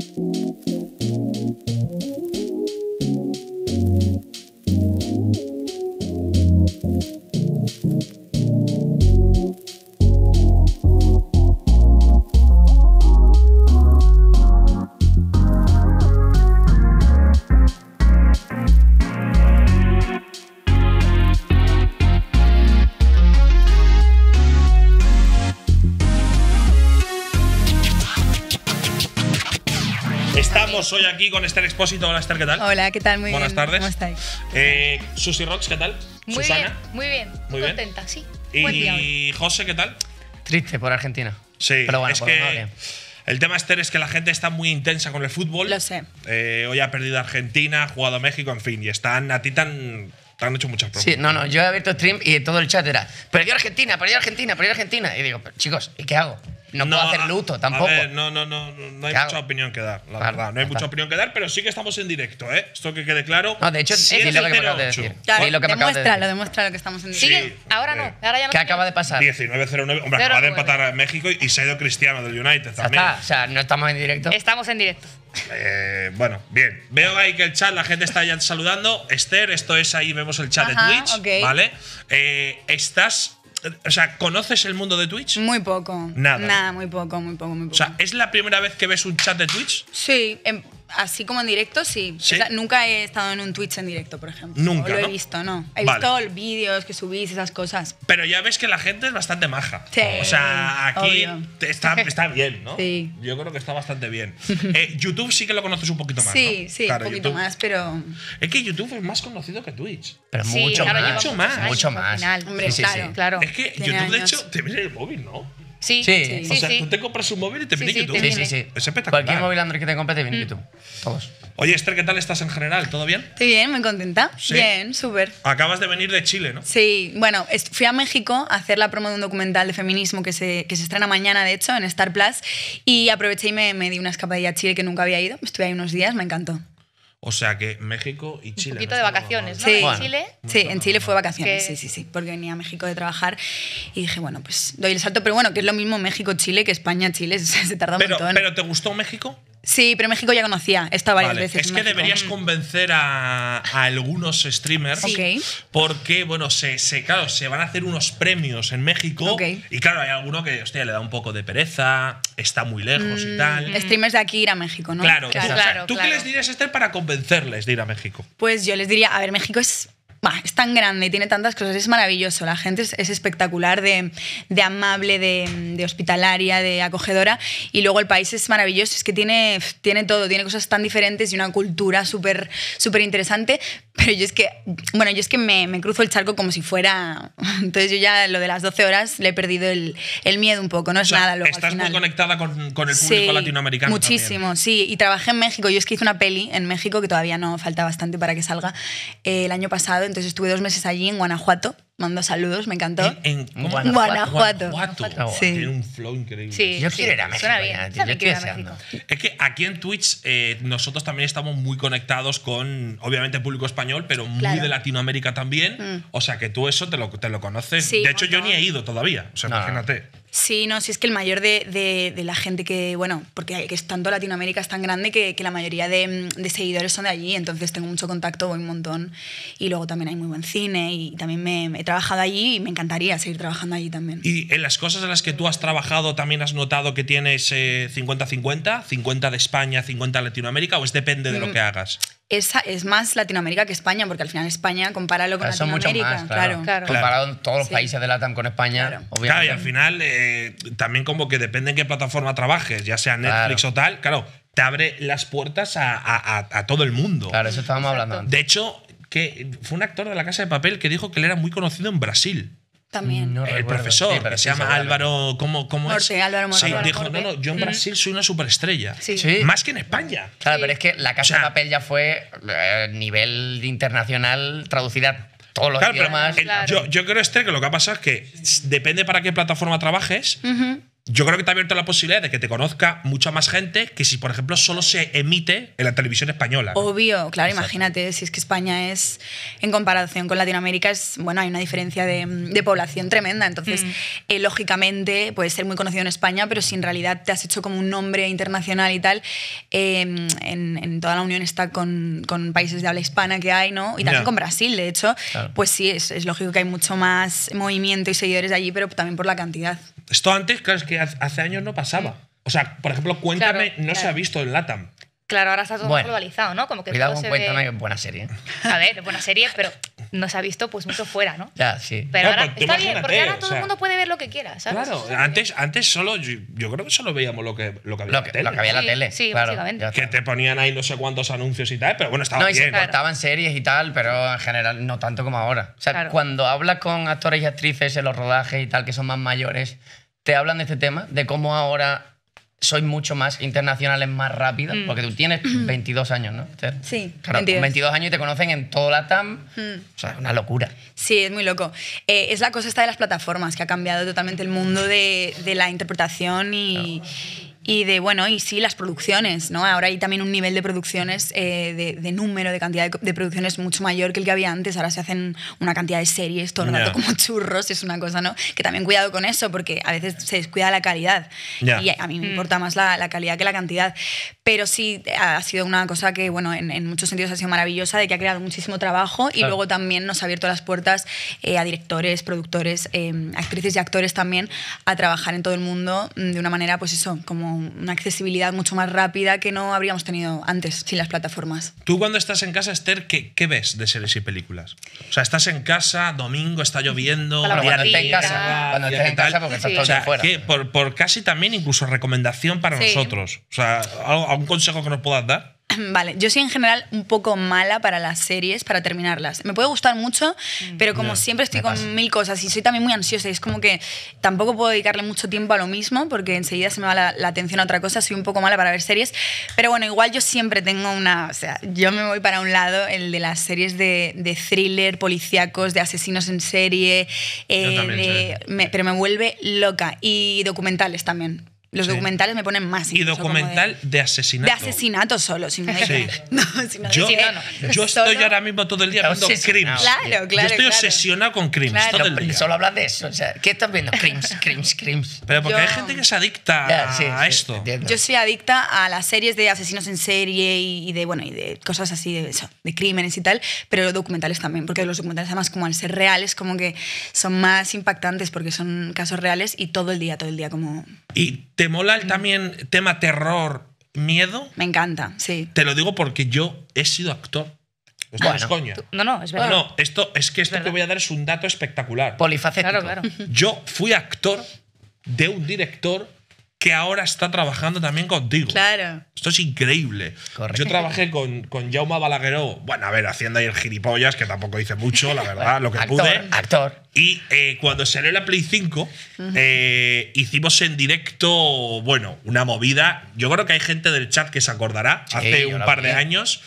Thank you. con Esther Expósito. Hola, Esther, ¿qué tal? Hola, ¿qué tal? Muy Buenas tardes. ¿Cómo estáis? Eh, Susi Rocks, ¿qué tal? Muy Susana. Bien, muy bien. Muy contenta, sí. y José, ¿qué tal? Triste por Argentina. Sí, pero bueno, es que... El tema, Esther, es que la gente está muy intensa con el fútbol. Lo sé. Eh, hoy ha perdido Argentina, ha jugado México, en fin. Y están a ti tan te han hecho muchas preguntas. Sí, no, no, yo he abierto stream y todo el chat era, perdió Argentina, perdió Argentina, perdió Argentina. Y digo, chicos, ¿y qué hago? no, puedo hacer luto tampoco. no, no, no, no hay mucha opinión que dar, la verdad. No hay mucha opinión que dar, pero sí que estamos en directo, ¿eh? Esto que quede claro. No, de hecho, es lo que lo demuestra, lo demuestra lo que estamos en directo. Sí, ahora no, ahora ya ¿Qué acaba de pasar? 19-09. Hombre, acaba de empatar a México y se ha ido Cristiano del United también. Está, o sea, no estamos en directo. Estamos en directo. Eh, bueno, bien. Veo ahí que el chat, la gente está ya saludando. Esther, esto es ahí, vemos el chat de Twitch, ¿vale? Eh, estás o sea, ¿conoces el mundo de Twitch? Muy poco. Nada. Nada, muy poco, muy poco, muy poco. O sea, ¿es la primera vez que ves un chat de Twitch? Sí, en, em, Así como en directo, sí. nunca he estado en un Twitch en directo, por ejemplo. Nunca. lo he visto, no. He visto vídeos que subís, esas cosas. Pero ya ves que la gente es bastante maja. Sí. O sea, aquí está, está, bien, ¿no? Sí. Yo creo que está bastante bien. Eh, YouTube sí que lo conoces un poquito más. Sí, sí, un poquito más, pero. Es que YouTube es más conocido que Twitch. Pero mucho, más. mucho más. Mucho más. Hombre, claro, claro. Es que YouTube, de hecho, te ves el móvil, ¿no? Sí, sí. O sea, tú te compras un móvil y te viene sí, YouTube. Sí, sí, sí. espectacular. Cualquier móvil Android que te compres te viene YouTube. Mm. Todos. Oye, Esther, ¿qué tal estás en general? ¿Todo bien? Estoy bien, muy contenta. Bien, súper. Acabas de venir de Chile, ¿no? Sí. Bueno, fui a México a hacer la promo de un documental de feminismo que se, que se estrena mañana, de hecho, en Star Plus. Y aproveché y me, di una escapadilla a Chile que nunca había ido. Estuve ahí unos días, me encantó. O sea que México y Chile. Un poquito de vacaciones, ¿no? Sí. Chile? Sí, en Chile fue vacaciones, sí, sí, sí. Porque venía a México de trabajar y dije, bueno, pues doy el salto. Pero bueno, que es lo mismo México-Chile que España-Chile. Se tarda un ¿Pero te gustó México? Sí, pero México ya conocía, estaba varias veces. Es que deberías mm. convencer a, algunos streamers porque, bueno, se, se, se van a hacer unos premios en México y claro, hay alguno que, hostia, le da un poco de pereza, está muy lejos y mm, tal. Streamers de aquí ir a México, ¿no? Claro, claro. ¿Tú qué les dirías, Esther, para convencerles de ir a México? Pues yo les diría, a ver, México es es tan grande y tiene tantas cosas, es maravilloso, la gente es, espectacular de, amable, de, hospitalaria, de acogedora y luego el país es maravilloso, es que tiene, tiene todo, tiene cosas tan diferentes y una cultura súper súper interesante, pero yo es que, bueno, yo es que me, cruzo el charco como si fuera, entonces yo ya lo de las 12 horas le he perdido el, miedo un poco, no es o sea, nada. lo estás muy conectada con, el público latinoamericano. Muchísimo, sí, y trabajé en México, yo es que hice una peli en México que todavía no falta bastante para que salga eh, el año pasado, entonces estuve dos meses allí en Guanajuato mando saludos, me encantó. En, mm. Guanajuato. Sí. Tiene un flow increíble. Sí, yo quiero ir a México. Es que aquí en Twitch eh, nosotros también estamos muy conectados con, obviamente, público español, pero muy de Latinoamérica también. Mm. O sea, que tú eso te lo, te lo conoces. de hecho, yo ni he ido todavía. imagínate. Sí, no, sí, es que el mayor de, de, la gente que, bueno, porque que es tanto Latinoamérica es tan grande que, la mayoría de, seguidores son de allí, entonces tengo mucho contacto, un montón. Y luego también hay muy buen cine y también me, me trabajado allí y me encantaría seguir trabajando allí también. ¿Y en las cosas en las que tú has trabajado también has notado que tienes 50-50? Eh, ¿50 de España, 50 de Latinoamérica? ¿O es depende de lo mm, que hagas? Esa es más Latinoamérica que España, porque al final España, compáralo con que ah, Latinoamérica. Mucho más, claro. Comparado en todos los países de LATAM con España, obviamente. Claro, y al final eh, también como que depende en qué plataforma trabajes, ya sea Netflix o tal, claro, te abre las puertas a, todo el mundo. Claro, eso estábamos hablando De hecho, que fue un actor de la Casa de Papel que dijo que él era muy conocido en Brasil. También. el profesor, que se llama Álvaro. ¿Cómo, es? Álvaro dijo: No, no, yo en mm. Brasil soy una superestrella. Sí. Más que en España. Claro, pero es que la Casa de Papel ya fue a eh, nivel internacional traducida todos los idiomas. yo, creo, Esther, que lo que ha pasado es que depende para qué plataforma trabajes yo creo que te ha abierto la posibilidad de que te conozca mucha más gente que si, por ejemplo, solo se emite en la televisión española. Obvio, claro, imagínate, si es que España es, en comparación con Latinoamérica, es, bueno, hay una diferencia de, población tremenda, entonces, mm. eh, lógicamente, puedes ser muy conocido en España, pero si en realidad te has hecho como un nombre internacional y tal, em, en, toda la Unión está con, países de habla hispana que hay, ¿no? Y también con Brasil, de hecho, pues sí, es, lógico que hay mucho más movimiento y seguidores allí, pero también por la cantidad. Esto antes, claro, es que hace años no pasaba. O sea, por ejemplo, Cuéntame no se ha visto en Latam. Claro, ahora está todo globalizado, ¿no? Como que cuidado con Cuéntame, ve... buena serie. A ver, buena serie, pero nos ha visto pues mucho fuera, ¿no? Ya, sí. Pero ahora está bien, porque ahora todo el mundo puede ver lo que quiera, ¿sabes? Claro, antes, antes solo, yo, creo que solo veíamos lo que, había, en, la tele. Lo que había en la tele. Sí, Que te ponían ahí no sé cuántos anuncios y tal, pero bueno, estaba bien. series y tal, pero en general no tanto como ahora. O sea, cuando hablas con actores y actrices en los rodajes y tal, que son más mayores, te hablan de este tema, de cómo ahora soy mucho más internacional, es más rápido, mm. porque tú tienes 22 mm. años, ¿no? Sí. Claro, 22. 22 años y te conocen en toda la TAM. Mm. O sea, es una locura. Sí, es muy loco. Eh, es la cosa esta de las plataformas, que ha cambiado totalmente el mundo de, la interpretación y y de, bueno, y sí, las producciones, ¿no? Ahora hay también un nivel de producciones, eh, de, número, de cantidad de, producciones mucho mayor que el que había antes. Ahora se hacen una cantidad de series todo el rato como churros, es una cosa, ¿no? Que también cuidado con eso, porque a veces se descuida la calidad. Y a mí me mm. importa más la, calidad que la cantidad. Pero sí, ha sido una cosa que, bueno, en, muchos sentidos ha sido maravillosa, de que ha creado muchísimo trabajo y luego también nos ha abierto las puertas eh, a directores, productores, eh, actrices y actores también a trabajar en todo el mundo mm, de una manera, pues eso, como una accesibilidad mucho más rápida que no habríamos tenido antes sin las plataformas. Tú cuando estás en casa, Esther, ¿qué, ves de series y películas? O sea, estás en casa, domingo, está lloviendo... cuando estés en casa, cuando estés en casa porque estás todo fuera. por, casi también incluso recomendación para nosotros. O sea, ¿algún consejo que nos puedas dar? Vale, yo soy en general un poco mala para las series, para terminarlas. Me puede gustar mucho, mm. pero como siempre estoy con mil cosas y soy también muy ansiosa, y es como que tampoco puedo dedicarle mucho tiempo a lo mismo porque enseguida se me va la, atención a otra cosa, soy un poco mala para ver series, pero bueno, igual yo siempre tengo una, o sea, yo me voy para un lado, el de las series de, thriller, policíacos, de asesinos en serie, eh, pero me vuelve loca y documentales también los documentales me ponen más. Y documental de, asesinato. De asesinato solo, sin sí. no, yo, yo estoy ahora mismo todo el día viendo crimes. Claro, claro. Yo estoy obsesionado con crimes todo el día. Solo hablas de eso. ¿Qué estás viendo? Crimes, crimes, crimes. Pero porque hay gente que se adicta a esto. yo soy adicta a las series de asesinos en serie y, de bueno y de cosas así de de crímenes y tal, pero los documentales también, porque los documentales además como al ser reales como que son más impactantes porque son casos reales y todo el día, todo el día como. Y mola mm. también, tema terror, miedo. Me encanta, sí. Te lo digo porque yo he sido actor. es coña. no, no, es verdad. No, no, esto, es que esto que voy a dar es un dato espectacular. Polifacético. Claro, claro. Yo fui actor de un director que ahora está trabajando también contigo. Claro. Esto es increíble. Yo trabajé con, con Jaume Balagueró, bueno, a ver, haciendo ahí el gilipollas, que tampoco hice mucho, la verdad, lo que pude. Actor. Y eh, cuando salió la Play 5, eh, hicimos en directo, bueno, una movida. Yo creo que hay gente del chat que se acordará, hace un par de años.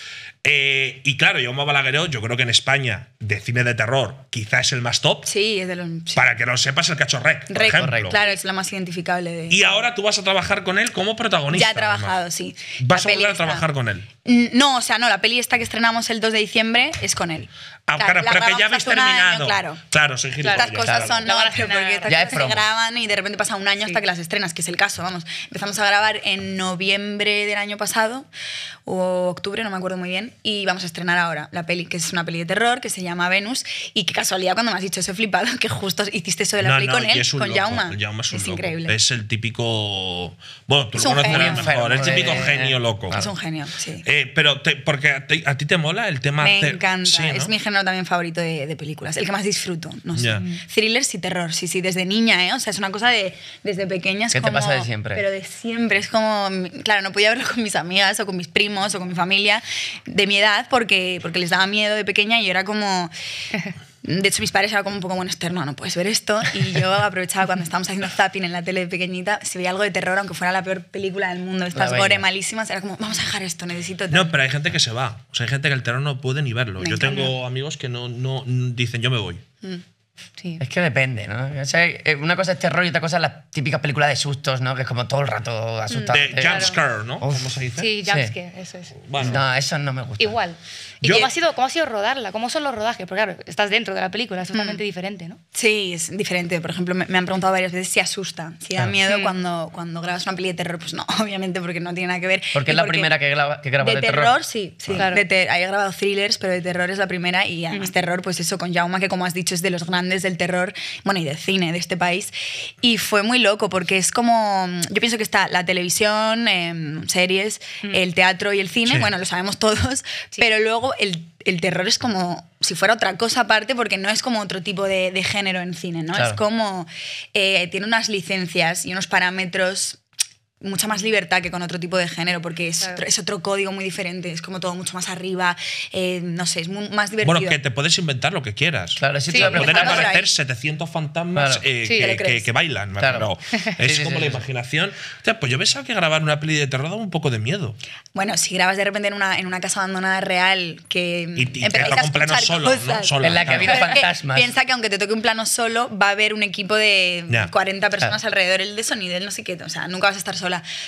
Eh, y claro, Jaume Balagueró, yo creo que en España, de cine de terror, quizá es el más top. Sí, es de los. Para que lo sepas, el cachorrec Por Claro, es la más identificable de. Y ahora tú vas a trabajar con él como protagonista. Ya ha trabajado, sí. Vas a volver a trabajar con él. No, o sea, no, la peli esta que estrenamos el 2 de diciembre es con él. Ah, claro, pero que ya habéis terminado. claro. claro, gilipollas. Estas cosas son, no, porque ya se graban y de repente pasa un año hasta que las estrenas, que es el caso, vamos. Empezamos a grabar en noviembre del año pasado, o octubre, no me acuerdo muy bien, y vamos a estrenar ahora la peli, que es una peli de terror, que se llama Venus, y qué casualidad cuando me has dicho eso, he flipado, que justo hiciste eso de la peli con él, con Jaume Jauma. Jauma es, un es increíble. Es el típico... Bueno, tú lo conoces mejor, es el típico genio loco. Es un genio, sí. Eh, pero porque a ti, te mola el tema. Me encanta, es mi género también favorito de, películas, el que más disfruto. No sé. Mm. Thrillers y terror, sí, sí, desde niña, ¿eh? O sea, es una cosa de desde pequeñas ¿Qué te pasa de siempre? Pero de siempre, es como, claro, no podía verlo con mis amigas o con mis primos o con mi familia de mi edad porque, porque les daba miedo de pequeña y yo era como, de hecho, mis padres eran como un poco, bueno, externo, no puedes ver esto. Y yo aprovechaba cuando estábamos haciendo zapping en la tele de pequeñita, si veía algo de terror, aunque fuera la peor película del mundo, estas gore malísimas, era como, vamos a dejar esto, necesito... No, pero hay gente que se va. O sea, hay gente que el terror no puede ni verlo. yo tengo amigos que no, no dicen, yo me voy. Mm, es que depende, ¿no? Eh, una cosa es terror y otra cosa es las típicas películas de sustos, ¿no? Que es como todo el rato mm. asustado. De scare ¿no? Sí, jump scare eso es. No, eso no me gusta. Igual. ¿Y cómo, ha sido, cómo ha sido rodarla? ¿Cómo son los rodajes? Porque claro, estás dentro de la película, es mm. totalmente diferente, ¿no? Sí, es diferente. Por ejemplo, me, han preguntado varias veces si asusta, si da miedo mm. cuando, cuando grabas una peli de terror. Pues no, obviamente, porque no tiene nada que ver. Porque es la primera que, que grabas de, de, terror. sí, sí. Claro. De grabado thrillers, pero de terror es la primera y además mm. terror, pues eso, con Jauma, que como has dicho, es de los grandes del terror, bueno, y del cine de este país. Y fue muy loco porque es como, yo pienso que está la televisión, em, series, el teatro y el cine, bueno, lo sabemos todos, pero luego el, terror es como si fuera otra cosa aparte, porque no es como otro tipo de, género en cine, ¿no? Es como. Eh, tiene unas licencias y unos parámetros mucha más libertad que con otro tipo de género, porque es, otro, código muy diferente, es como todo mucho más arriba, eh, no sé, es más divertido. Bueno, que te puedes inventar lo que quieras. Claro, sí, claro. Eh, te aparecer 700 fantasmas eh, que, que, bailan, claro. es como la imaginación. O sea, pues yo pensaba que grabar una peli de terror da un poco de miedo. Bueno, si grabas de repente en una, en una casa abandonada real que... Y, te toca un plano solo, En la que ha fantasmas. piensa que aunque te toque un plano solo, va a haber un equipo de 40 personas alrededor, el de sonido, el no sé qué, o sea, nunca vas a estar solo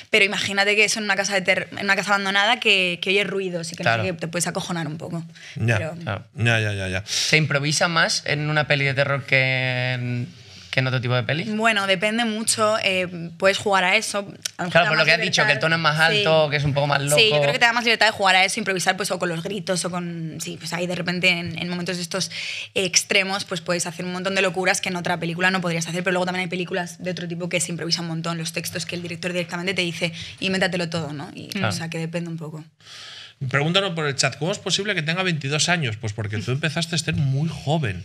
pero imagínate que eso en una casa, de una casa abandonada que, que ruidos y que, te puedes acojonar un poco. ya, ya, ya, ya. ¿Se improvisa más en una peli de terror que en que en otro tipo de peli? Bueno, depende mucho. Eh, puedes jugar a eso. claro, por lo que has dicho, que el tono es más alto, que es un poco más loco. Sí, yo creo que te da más libertad de jugar a eso, improvisar pues o con los gritos o con... Sí, pues ahí de repente en, momentos de estos extremos pues puedes hacer un montón de locuras que en otra película no podrías hacer, pero luego también hay películas de otro tipo que se improvisan un montón, los textos que el director directamente te dice, y métatelo todo, ¿no? Y, O sea, que depende un poco. Pregúntanos por el chat, ¿cómo es posible que tenga 22 años? Pues porque tú empezaste a ser muy joven.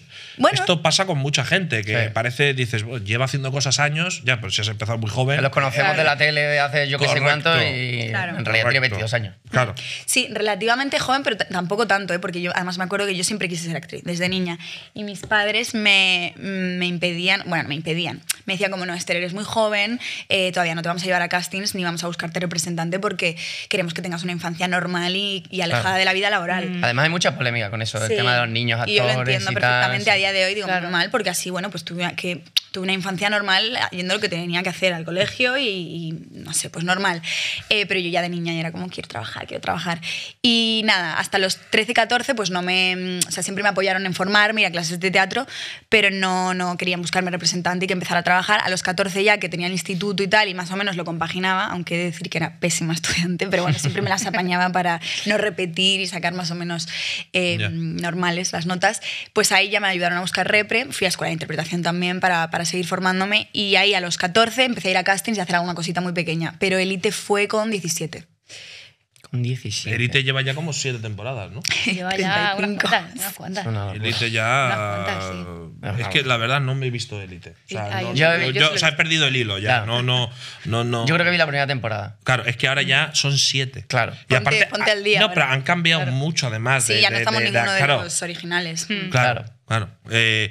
Esto pasa con mucha gente, que parece, dices, oh, lleva haciendo cosas años, ya, pero si has empezado muy joven. Los conocemos de la tele hace yo qué sé cuánto y claro. en realidad tiene 22 años. Claro. Sí, relativamente joven, pero tampoco tanto, ¿eh? porque yo además me acuerdo que yo siempre quise ser actriz desde niña y mis padres me, me impedían, bueno, me impedían, me decían como, no, Esther, eres muy joven, eh, todavía no te vamos a llevar a castings ni vamos a buscarte representante porque queremos que tengas una infancia normal y y, alejada de la vida laboral. Mm. Además hay mucha polémica con eso, el tema de los niños actores y yo lo entiendo perfectamente a día de hoy, digo, mal, porque así, bueno, pues tuve que tuve una infancia normal yendo lo que tenía que hacer al colegio y, no sé, pues normal. Eh, pero yo ya de niña ya era como, quiero trabajar, quiero trabajar. Y nada, hasta los 13, 14, pues no me, o sea, siempre me apoyaron en formarme, ir a clases de teatro, pero no, no querían buscarme representante y que empezara a trabajar. A los 14 ya, que tenía el instituto y tal, y más o menos lo compaginaba, aunque he de decir que era pésima estudiante, pero bueno, siempre me las apañaba para no repetir y sacar más o menos em, normales las notas. Pues ahí ya me ayudaron a buscar repre, fui a escuela de interpretación también para, para seguir formándome y ahí a los 14 empecé a ir a castings y a hacer alguna cosita muy pequeña, pero Elite fue con 17. Con 17. Elite lleva ya como 7 temporadas, ¿no? lleva ya unas cuantas, ya... Es que la verdad no me he visto Elite. O sea, yo, he perdido el hilo ya. No, no, no, Yo creo que vi la primera temporada. Claro, es que ahora ya son 7. Claro. Y aparte, ponte, ah, al día. No, pero han cambiado mucho además. Sí, de, ya no estamos de, ninguno de, los originales. Claro. Claro. Eh,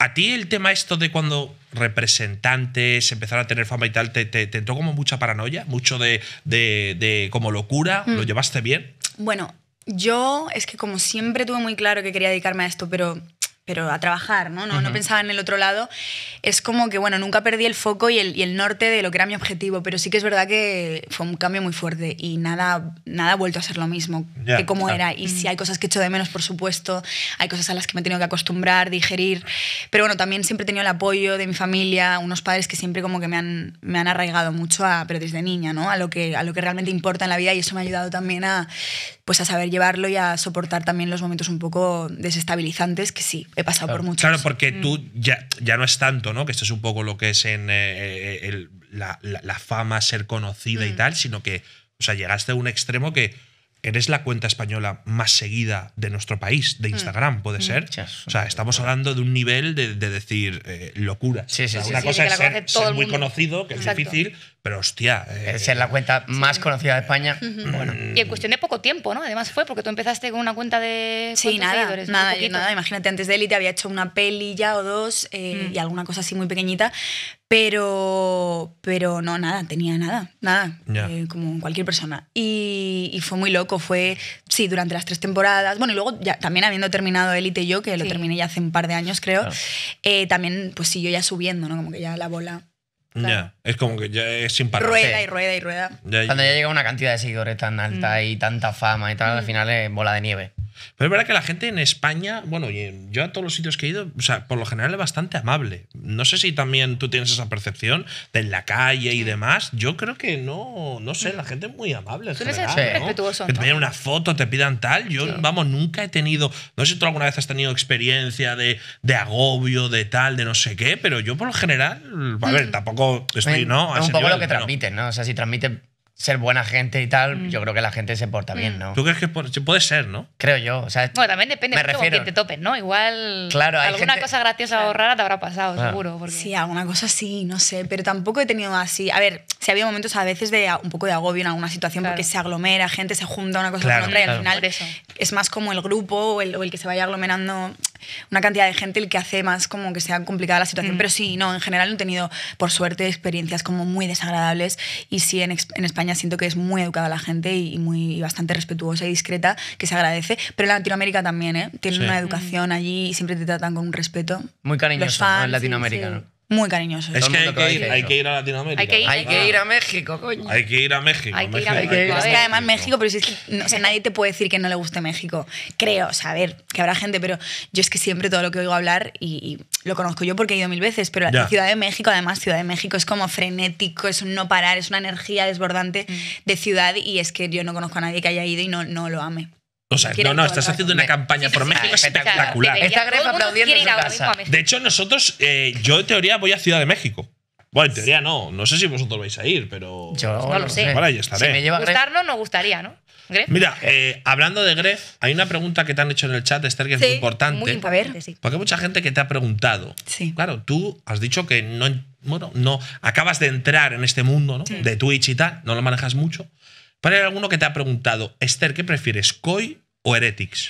¿A ti el tema esto de cuando representantes empezaron a tener fama y tal, te, entró como mucha paranoia, mucho de, de, como locura? ¿Lo mm. llevaste bien? Bueno, yo es que como siempre tuve muy claro que quería dedicarme a esto, pero pero a trabajar, ¿no? No, no, pensaba en el otro lado. Es como que, bueno, nunca perdí el foco y el, y el, norte de lo que era mi objetivo, pero sí que es verdad que fue un cambio muy fuerte y nada, nada ha vuelto a ser lo mismo que como era. Y si hay cosas que echo de menos, por supuesto, hay cosas a las que me he tenido que acostumbrar, digerir, pero bueno, también siempre he tenido el apoyo de mi familia, unos padres que siempre como que me han, me han arraigado mucho, a, pero desde niña, ¿no? A lo, que, a lo que realmente importa en la vida y eso me ha ayudado también a pues a saber llevarlo y a soportar también los momentos un poco desestabilizantes que sí, he pasado por muchos. Claro, porque tú mm. ya, ya no es tanto, ¿no? Que esto es un poco lo que es en eh, eh, la, fama, ser conocida y mm. tal, sino que, o sea, llegaste a un extremo que eres la cuenta española más seguida de nuestro país, de mm. Instagram, puede mm. ser. O sea, estamos hablando de un nivel de, decir eh, locura. Sí, una cosa es ser, muy conocido, que es difícil, pero hostia. Eh, ser la cuenta más conocida de España. bueno. Y en cuestión de poco tiempo, ¿no? Además fue porque tú empezaste con una cuenta de. Sí, nada, Imagínate, antes de él te había hecho una peli ya o dos eh, mm. y alguna cosa así muy pequeñita, pero, pero no, nada, tenía nada, nada, eh, como cualquier persona. Y, fue muy loco, fue, sí, durante las tres temporadas, bueno, y luego ya, también habiendo terminado Élite yo, que lo terminé ya hace un par de años creo, eh, también pues siguió ya subiendo, ¿no? Como que ya la bola Ya, es como que ya es sin parar. Rueda y rueda y rueda. Cuando ya llega una cantidad de seguidores tan alta mm. y tanta fama y tal, al mm. final es bola de nieve. Pero es verdad que la gente en España, bueno, yo a todos los sitios que he ido, o sea, por lo general es bastante amable. No sé si también tú tienes esa percepción de en la calle y demás. Yo creo que no, no sé, la gente es muy amable. En tú ¿no? respetuoso. Que te piden una foto, te pidan tal. Yo, vamos, nunca he tenido, no sé si tú alguna vez has tenido experiencia de, de agobio, de tal, de no sé qué, pero yo por lo general, a ver, mm. tampoco estoy, ¿no? es un poco lo que transmiten, ¿no? O sea, si transmiten ser buena gente y tal, mm. yo creo que la gente se porta bien, mm. ¿no? ¿Tú crees que puede ser, no? Creo yo. O sea, bueno, también depende de que te topes, ¿no? Igual claro, alguna cosa graciosa o rara te habrá pasado, seguro. Sí, alguna cosa sí, no sé. Pero tampoco he tenido así. A ver, si había momentos a veces de un poco de agobio en alguna situación porque se aglomera, gente se junta una cosa con otra y al final es más como el grupo o el que se vaya aglomerando una cantidad de gente el que hace más como que sea complicada la situación. Mm. Pero sí, no, en general no he tenido, por suerte, experiencias como muy desagradables y sí, en, en España siento que es muy educada la gente y, muy bastante respetuosa y discreta, que se agradece. Pero en Latinoamérica también, ¿eh? Tienen una educación mm. allí y siempre te tratan con un respeto. Muy cariñoso, en Latinoamérica, muy cariñosos. Es que hay que, ir, a Latinoamérica. Hay que ir, a México, coño. Hay que ir a México. que además México, pero si es que nadie te puede decir que no le guste México. Creo, o sea, a ver, que habrá gente, pero yo es que siempre todo lo que oigo hablar, y, lo conozco yo porque he ido mil veces, pero la Ciudad de México, además, Ciudad de México es como frenético, es un no parar, es una energía desbordante mm. de ciudad y es que yo no conozco a nadie que haya ido y no, no lo ame. O sea, no, no, estás haciendo una campaña por México espectacular. Está aplaudiendo en casa. De hecho, nosotros, eh, yo en teoría voy a Ciudad de México. Bueno, en teoría no. No sé si vosotros vais a ir, pero. Yo no, lo sé. estaré. Si me lleva Gustarnos nos gustaría, ¿no? Mira, eh, hablando de Gref, hay una pregunta que te han hecho en el chat, Esther, que es muy importante. Porque hay mucha gente que te ha preguntado. Sí. Claro, tú has dicho que no, bueno, no acabas de entrar en este mundo ¿no? de Twitch y tal, no lo manejas mucho. Para hay alguno que te ha preguntado, Esther, ¿qué prefieres, COI o Heretics?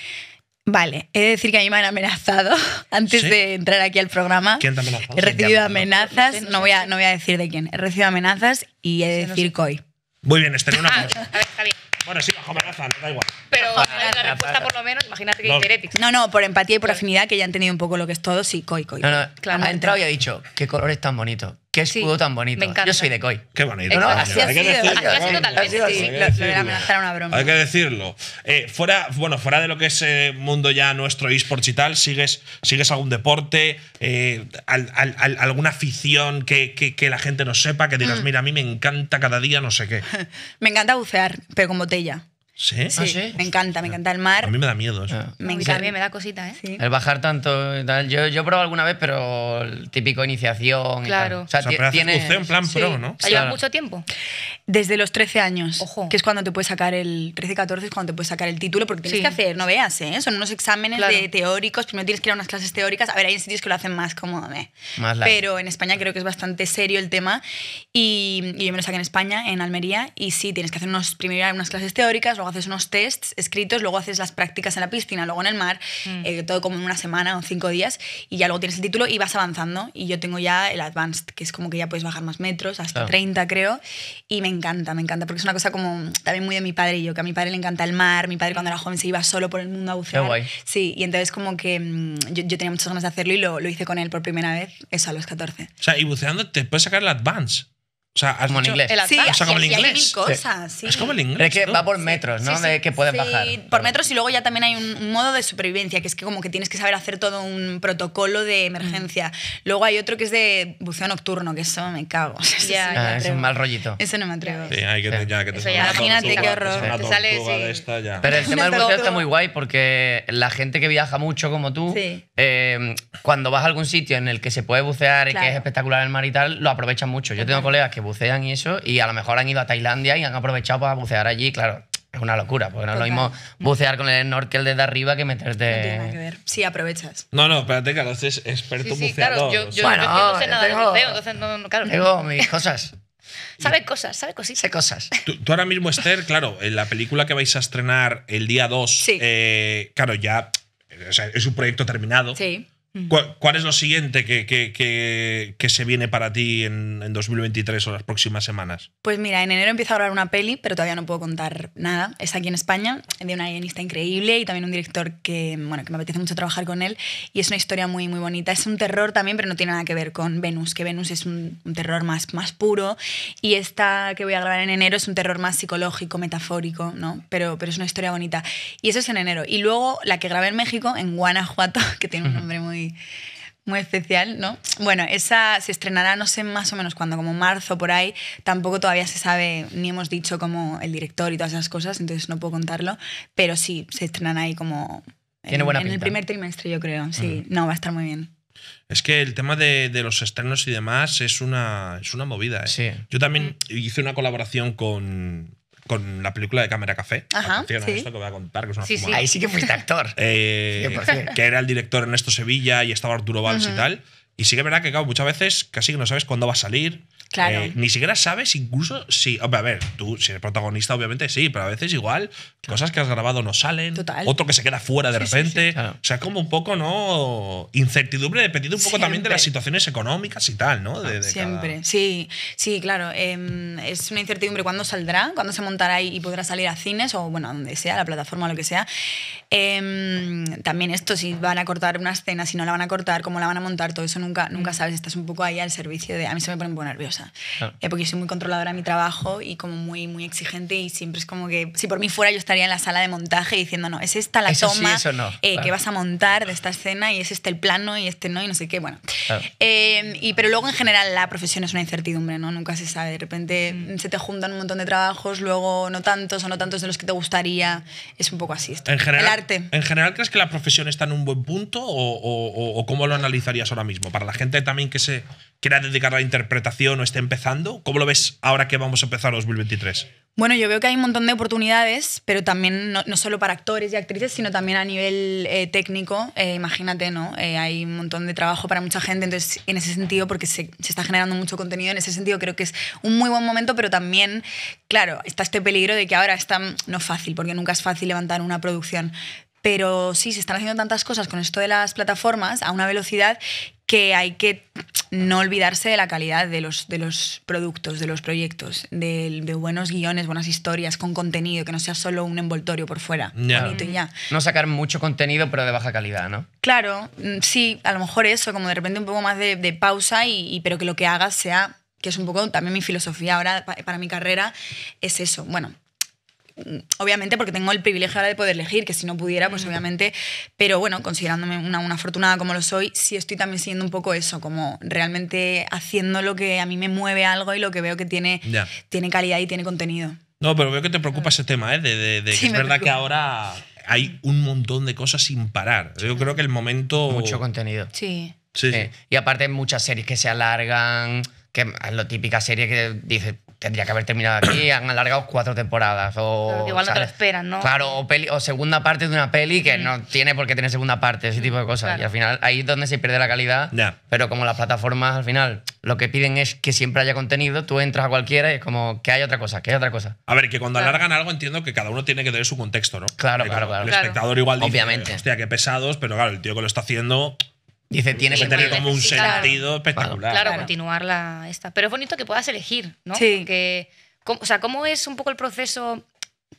Vale, he de decir que a mí me han amenazado antes de entrar aquí al programa. ¿Quién te ha amenazado? He recibido amenazas, no, voy, a, decir de quién. He recibido amenazas y he de decir COI. Muy bien, Esther, una cosa. a ver, está bien. Bueno, sí, bajo amenaza, no da igual. Pero la respuesta, por lo menos, imagínate que no. Heretics. No, no, por empatía y por afinidad, que ya han tenido un poco lo que es todo, sí, COI, COI. No, no, claro. Ha entrado y ha dicho, qué colores tan bonitos Qué escudo sí, tan bonito. Yo soy de COI. Qué bonito, Así, ha sido, broma. Hay que decirlo. Eh, fuera, bueno, fuera de lo que es el eh, mundo ya nuestro esports y tal, ¿sigues, sigues algún deporte? Eh, ¿Alguna afición que, la gente no sepa? Que digas, mm. mira, a mí me encanta cada día no sé qué. me encanta bucear, pero con botella. ¿Sí? Ah, sí, sí me encanta, me encanta el mar. A mí me da miedo eso. Ah. Me encanta. También me da cosita, ¿eh? El bajar tanto Yo, yo he probado alguna vez, pero el típico iniciación. Claro. Y O sea, tienes... en plan pro, ¿no? ha llevado mucho tiempo? Desde los 13 años. Que es cuando te puedes sacar el. 13, 14 es cuando te puedes sacar el título, porque tienes que hacer, no veas, ¿eh? Son unos exámenes de teóricos. Primero tienes que ir a unas clases teóricas. A ver, hay sitios que lo hacen más cómodo, Más Pero en España creo que es bastante serio el tema. Y, yo me lo saqué en España, en Almería. Y sí, tienes que hacer unos, primero unas clases teóricas, haces unos tests escritos, luego haces las prácticas en la piscina, luego en el mar, mm. eh, todo como en una semana o cinco días, y ya luego tienes el título y vas avanzando. Y yo tengo ya el advanced, que es como que ya puedes bajar más metros, hasta 30 creo, y me encanta, me encanta, porque es una cosa como también muy de mi padre y yo, que a mi padre le encanta el mar, mi padre cuando era joven se iba solo por el mundo a bucear. Qué guay. Sí, y entonces como que mm, yo, tenía muchas ganas de hacerlo y lo, hice con él por primera vez, eso a los 14. O sea, y buceando te puedes sacar el advanced. O sea, como en inglés. Sí, o como en inglés. Mil cosas, Es como el inglés. es que va por metros, ¿no? De que pueden bajar. Por metros y luego ya también hay un, modo de supervivencia, que es que como que tienes que saber hacer todo un protocolo de emergencia. Mm. Luego hay otro que es de buceo nocturno, que eso me cago. es un mal rollito. Eso no me atrevo. Sí, hay que, ya, que te Imagínate qué horror. Te, Pero el tema del buceo está muy guay porque la gente que viaja mucho como tú, eh, cuando vas a algún sitio en el que se puede bucear y que es espectacular el mar y tal, lo aprovechan mucho. Yo tengo colegas que bucean y eso, y a lo mejor han ido a Tailandia y han aprovechado para bucear allí, claro. Es una locura, porque no es lo mismo bucear con el snorkel desde arriba que meterte. No tiene nada que ver. Sí, aprovechas. No, no, espérate, que Carlos experto buceador. Claro, yo, no sé nada de buceo, entonces no, claro. Tengo mis cosas. Sabe cosas, sabe cositas. Sé cosas. Tú, ahora mismo, Esther, claro, en la película que vais a estrenar el día 2, eh, claro, ya es un proyecto terminado. Sí. ¿Cuál, es lo siguiente que, que, que, se viene para ti en, en, 2023 o las próximas semanas? Pues mira, en enero empiezo a grabar una peli, pero todavía no puedo contar nada. Es aquí en España, de una guionista increíble y también un director que, bueno, que me apetece mucho trabajar con él. Y es una historia muy, muy bonita. Es un terror también, pero no tiene nada que ver con Venus, que Venus es un, un terror más, más puro. Y esta que voy a grabar en enero es un terror más psicológico, metafórico, ¿no? Pero, pero es una historia bonita. Y eso es en enero. Y luego la que grabé en México, en Guanajuato, que tiene un nombre muy muy, especial, ¿no? Bueno, esa se estrenará, no sé más o menos cuándo, como marzo por ahí. Tampoco todavía se sabe, ni hemos dicho como el director y todas esas cosas, entonces no puedo contarlo, pero sí, se estrenará ahí como en, el primer trimestre, yo creo. Sí, mm. no, va a estar muy bien. Es que el tema de, los estrenos y demás es una, es una movida. ¿eh? Sí. Yo también mm. hice una colaboración con, con la película de Cámara Café. Ajá, sí. que Ahí sí que fuiste actor. Eh, que era el director Ernesto Sevilla y estaba Arturo Valls y tal. Y sí que es verdad que, muchas veces casi que no sabes cuándo va a salir. Eh, ni siquiera sabes incluso si. a ver, tú si eres protagonista, obviamente sí, pero a veces igual cosas que has grabado no salen. Otro que se queda fuera de repente. O sea, como un poco, ¿no? Incertidumbre, dependiendo un poco también de las situaciones económicas y tal, ¿no? Siempre. Sí, sí, claro. Em, es una incertidumbre cuándo saldrá, cuándo se montará y podrá salir a cines o, bueno, donde sea, la plataforma lo que sea. Em, también esto, si van a cortar una escena, si no la van a cortar, cómo la van a montar, todo eso nunca, nunca mm. sabes. Estás un poco ahí al servicio de. A mí se me pone un poco nerviosa eh, porque yo soy muy controladora de mi trabajo y como muy, muy exigente y siempre es como que, si por mí fuera, yo estaría en la sala de montaje diciendo, no, es esta la toma eh, que vas a montar de esta escena y es este el plano y este no y no sé qué, bueno. Eh, y, pero luego en general la profesión es una incertidumbre, ¿no? Nunca se sabe, de repente mm. se te juntan un montón de trabajos, luego no tantos o no tantos de los que te gustaría, es un poco así esto. En general, el arte. ¿En general crees que la profesión está en un buen punto o, o cómo lo analizarías ahora mismo? Para la gente también que se que dedicar la interpretación o esté empezando? ¿Cómo lo ves ahora que vamos a empezar 2023? Bueno, yo veo que hay un montón de oportunidades, pero también no, solo para actores y actrices, sino también a nivel eh, técnico. Eh, imagínate, ¿no? Eh, hay un montón de trabajo para mucha gente, entonces en ese sentido, porque se, se, está generando mucho contenido, en ese sentido creo que es un muy buen momento, pero también, claro, está este peligro de que ahora está no fácil, porque nunca es fácil levantar una producción. Pero sí, se están haciendo tantas cosas con esto de las plataformas a una velocidad que hay que no olvidarse de la calidad de los, de los productos, de los proyectos, de, buenos guiones, buenas historias, con contenido, que no sea solo un envoltorio por fuera. ya. No sacar mucho contenido, pero de baja calidad, ¿no? Claro, mm, sí, a lo mejor eso, como de repente un poco más de, pausa, pero que lo que hagas sea que es un poco también mi filosofía ahora para mi carrera, es eso. Bueno, Mm, obviamente porque tengo el privilegio ahora de poder elegir, que si no pudiera, pues obviamente, pero bueno, considerándome una, una afortunada como lo soy, sí estoy también siendo un poco eso, como realmente haciendo lo que a mí me mueve algo y lo que veo que tiene, tiene calidad y tiene contenido. No, pero veo que te preocupa ese tema, ¿eh? De, que es verdad que ahora hay un montón de cosas sin parar. Yo creo que el momento... Mucho contenido. Sí. Sí, eh, Y aparte muchas series que se alargan, que es lo típica serie que dices, tendría que haber terminado aquí, han alargado cuatro temporadas. O, igual no te lo esperan, ¿no? Claro, o, segunda parte de una peli que mm. no tiene por qué tener segunda parte, ese tipo de cosas. Y al final ahí es donde se pierde la calidad. Pero como las plataformas al final lo que piden es que siempre haya contenido, tú entras a cualquiera y es como que hay otra cosa, que hay otra cosa. A ver, que cuando alargan algo entiendo que cada uno tiene que tener su contexto, ¿no? Claro, claro, claro. El espectador igual dice, Obviamente. hostia, qué pesados, pero claro, el tío que lo está haciendo Dice, tiene que tener como un sentido espectacular. Claro, continuarla continuar esta. Pero es bonito que puedas elegir, ¿no? Sí. o sea, ¿cómo es un poco el proceso?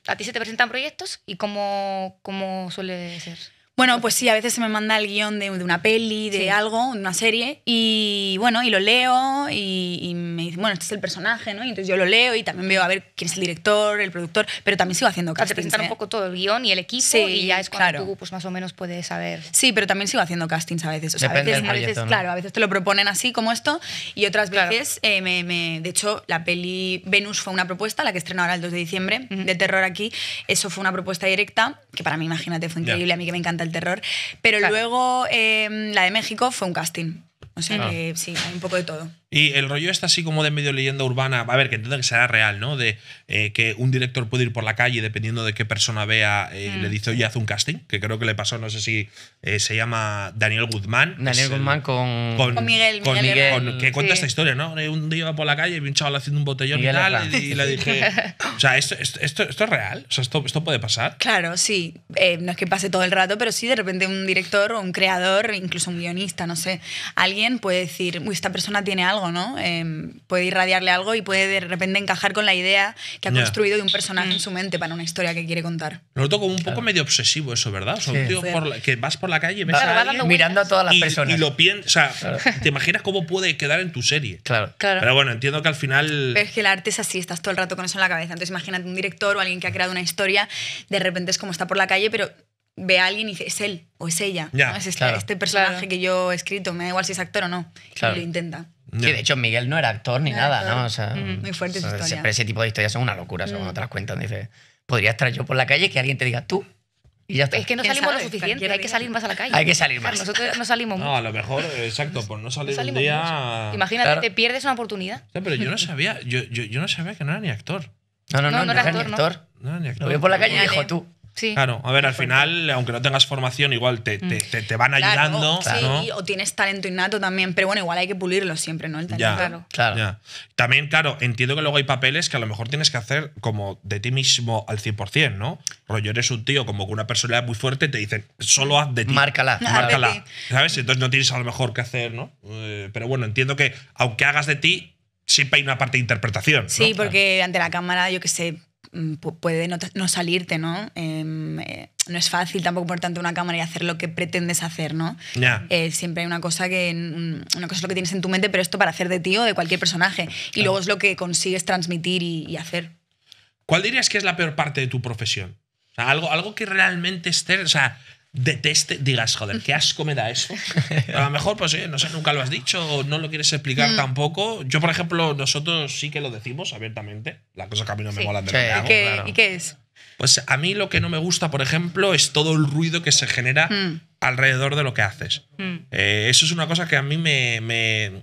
¿A ti se te presentan proyectos y cómo, cómo suele ser? Bueno, pues sí, a veces se me manda el guión de, una peli, de algo, de una serie, y bueno, y lo leo y bueno, este es el personaje, ¿no? Y entonces yo lo leo y también veo a ver quién es el director, el productor, pero también sigo haciendo castings. presentar un ¿eh? poco todo el guión y el equipo y ya es cuando tú pues, más o menos puedes saber. Sí, pero también sigo haciendo castings a veces. O sea, a veces, claro, a veces te lo proponen así como esto y otras veces, eh, me, de hecho, la peli Venus fue una propuesta, la que estrenó ahora el 2 de diciembre, de terror aquí, eso fue una propuesta directa, que para mí, imagínate, fue increíble, a mí que me encanta el terror, pero luego em, la de México fue un casting. O sea ah. sí, hay un poco de todo. Y el rollo está así como de medio leyenda urbana, a ver, que entiendo que será real, ¿no? De eh, que un director puede ir por la calle, dependiendo de qué persona vea, eh, le mm. dice, oye, haz un casting, que creo que le pasó, no sé si eh, se llama Daniel Guzmán. Daniel Guzmán con, con, Miguel. Con que cuenta esta historia, ¿no? Un día iba por la calle y vi un chaval haciendo un botellón y le dije, o sea, esto, esto, esto, es real, o sea, esto, esto puede pasar. Claro, sí. Eh, no es que pase todo el rato, pero sí, de repente un director o un creador, incluso un guionista, no sé, alguien puede decir, esta persona tiene algo ¿no? Em, puede irradiarle algo y puede de repente encajar con la idea que ha construido de un personaje en mm. su mente para una historia que quiere contar. Lo noto como un poco medio obsesivo eso, ¿verdad? O que vas por la calle y ves a alguien, mirando a todas las personas. Y lo piensas, o sea, te imaginas cómo puede quedar en tu serie. Claro. claro. Pero bueno, entiendo que al final... Pero es que el arte es así, estás todo el rato con eso en la cabeza. Entonces imagínate un director o alguien que ha creado una historia, de repente es como está por la calle, pero ve a alguien y dice, es él o es ella. ¿no? Es este, este personaje que yo he escrito, me da igual si es actor o no. Claro. lo intenta. Que de hecho Miguel no era actor ni nada, ¿no? O sea, mm, muy fuerte su historia. Siempre ese tipo de historias son una locura, mm. cuando te las cuentan. podría estar yo por la calle y que alguien te diga, tú. Y ya está. Es que no salimos lo suficiente, hay que salir más a la calle. Hay que salir más. Nosotros no salimos mucho. No, a lo mejor, exacto, por no salir un día. Imagínate, te pierdes una oportunidad. pero yo no sabía, yo, yo, yo no sabía que no era ni actor. No, no, no, era, actor, No. no era ni actor. Lo veo por la calle y dijo tú. Claro, a ver, al final, aunque no tengas formación, igual te, mm. te, te, van ayudando. Sí, o tienes talento innato también, pero bueno, igual hay que pulirlo siempre, ¿no? El talento. claro. claro. También, claro, entiendo que luego hay papeles que a lo mejor tienes que hacer como de ti mismo al 100%, ¿no? Rollo, eres un tío como con una personalidad muy fuerte, te dicen, solo haz de ti. Márcala. Márcala. ¿Sabes? Entonces no tienes a lo mejor que hacer, ¿no? Eh, pero bueno, entiendo que aunque hagas de ti, siempre hay una parte de interpretación. Sí, porque ante la cámara, yo qué sé, Mm, puede no, salirte, ¿no? Em, eh, no es fácil tampoco por tanto una cámara y hacer lo que pretendes hacer, ¿no? Eh, siempre hay una cosa que mm, una cosa es lo que tienes en tu mente, pero esto para hacer de tío o de cualquier personaje. Y luego es lo que consigues transmitir y, hacer. ¿Cuál dirías que es la peor parte de tu profesión? algo, algo que realmente esté. O deteste, digas, joder, qué asco me da eso. A lo mejor, pues, no sé, nunca lo has dicho o no lo quieres explicar mm. tampoco. Yo, por ejemplo, nosotros sí que lo decimos abiertamente. La cosa que a mí no me mola de sí. ¿Y, qué, ¿Y qué es? Pues a mí lo que no me gusta, por ejemplo, es todo el ruido que se genera mm. alrededor de lo que haces. Mm. Eh, eso es una cosa que a mí me,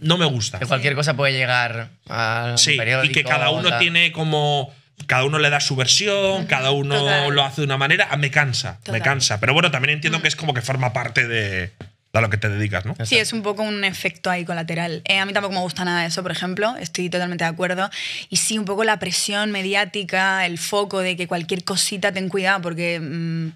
no me gusta. Que cualquier cosa puede llegar a un sí, Y que cada uno tiene como cada uno le da su versión, cada uno lo hace de una manera. Ah, me cansa, me cansa. Pero bueno, también entiendo mm. que es como que forma parte de, lo que te dedicas, ¿no? Sí, es un poco un efecto ahí colateral. Eh, a mí tampoco me gusta nada eso, por ejemplo, estoy totalmente de acuerdo. Y sí, un poco la presión mediática, el foco de que cualquier cosita ten cuidado, porque... Mm,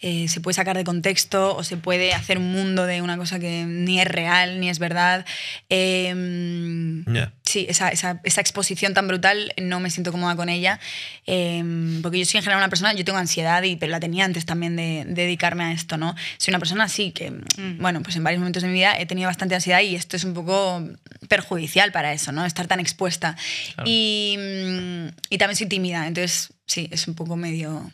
eh, se puede sacar de contexto o se puede hacer un mundo de una cosa que ni es real ni es verdad. Em, sí, esa, esa, exposición tan brutal no me siento cómoda con ella, em, porque yo soy en general una persona, yo tengo ansiedad, y, pero la tenía antes también de, dedicarme a esto, ¿no? Soy una persona así que, mm. bueno, pues en varios momentos de mi vida he tenido bastante ansiedad y esto es un poco perjudicial para eso, ¿no? Estar tan expuesta. Y, mm, y también soy tímida, entonces sí, es un poco medio...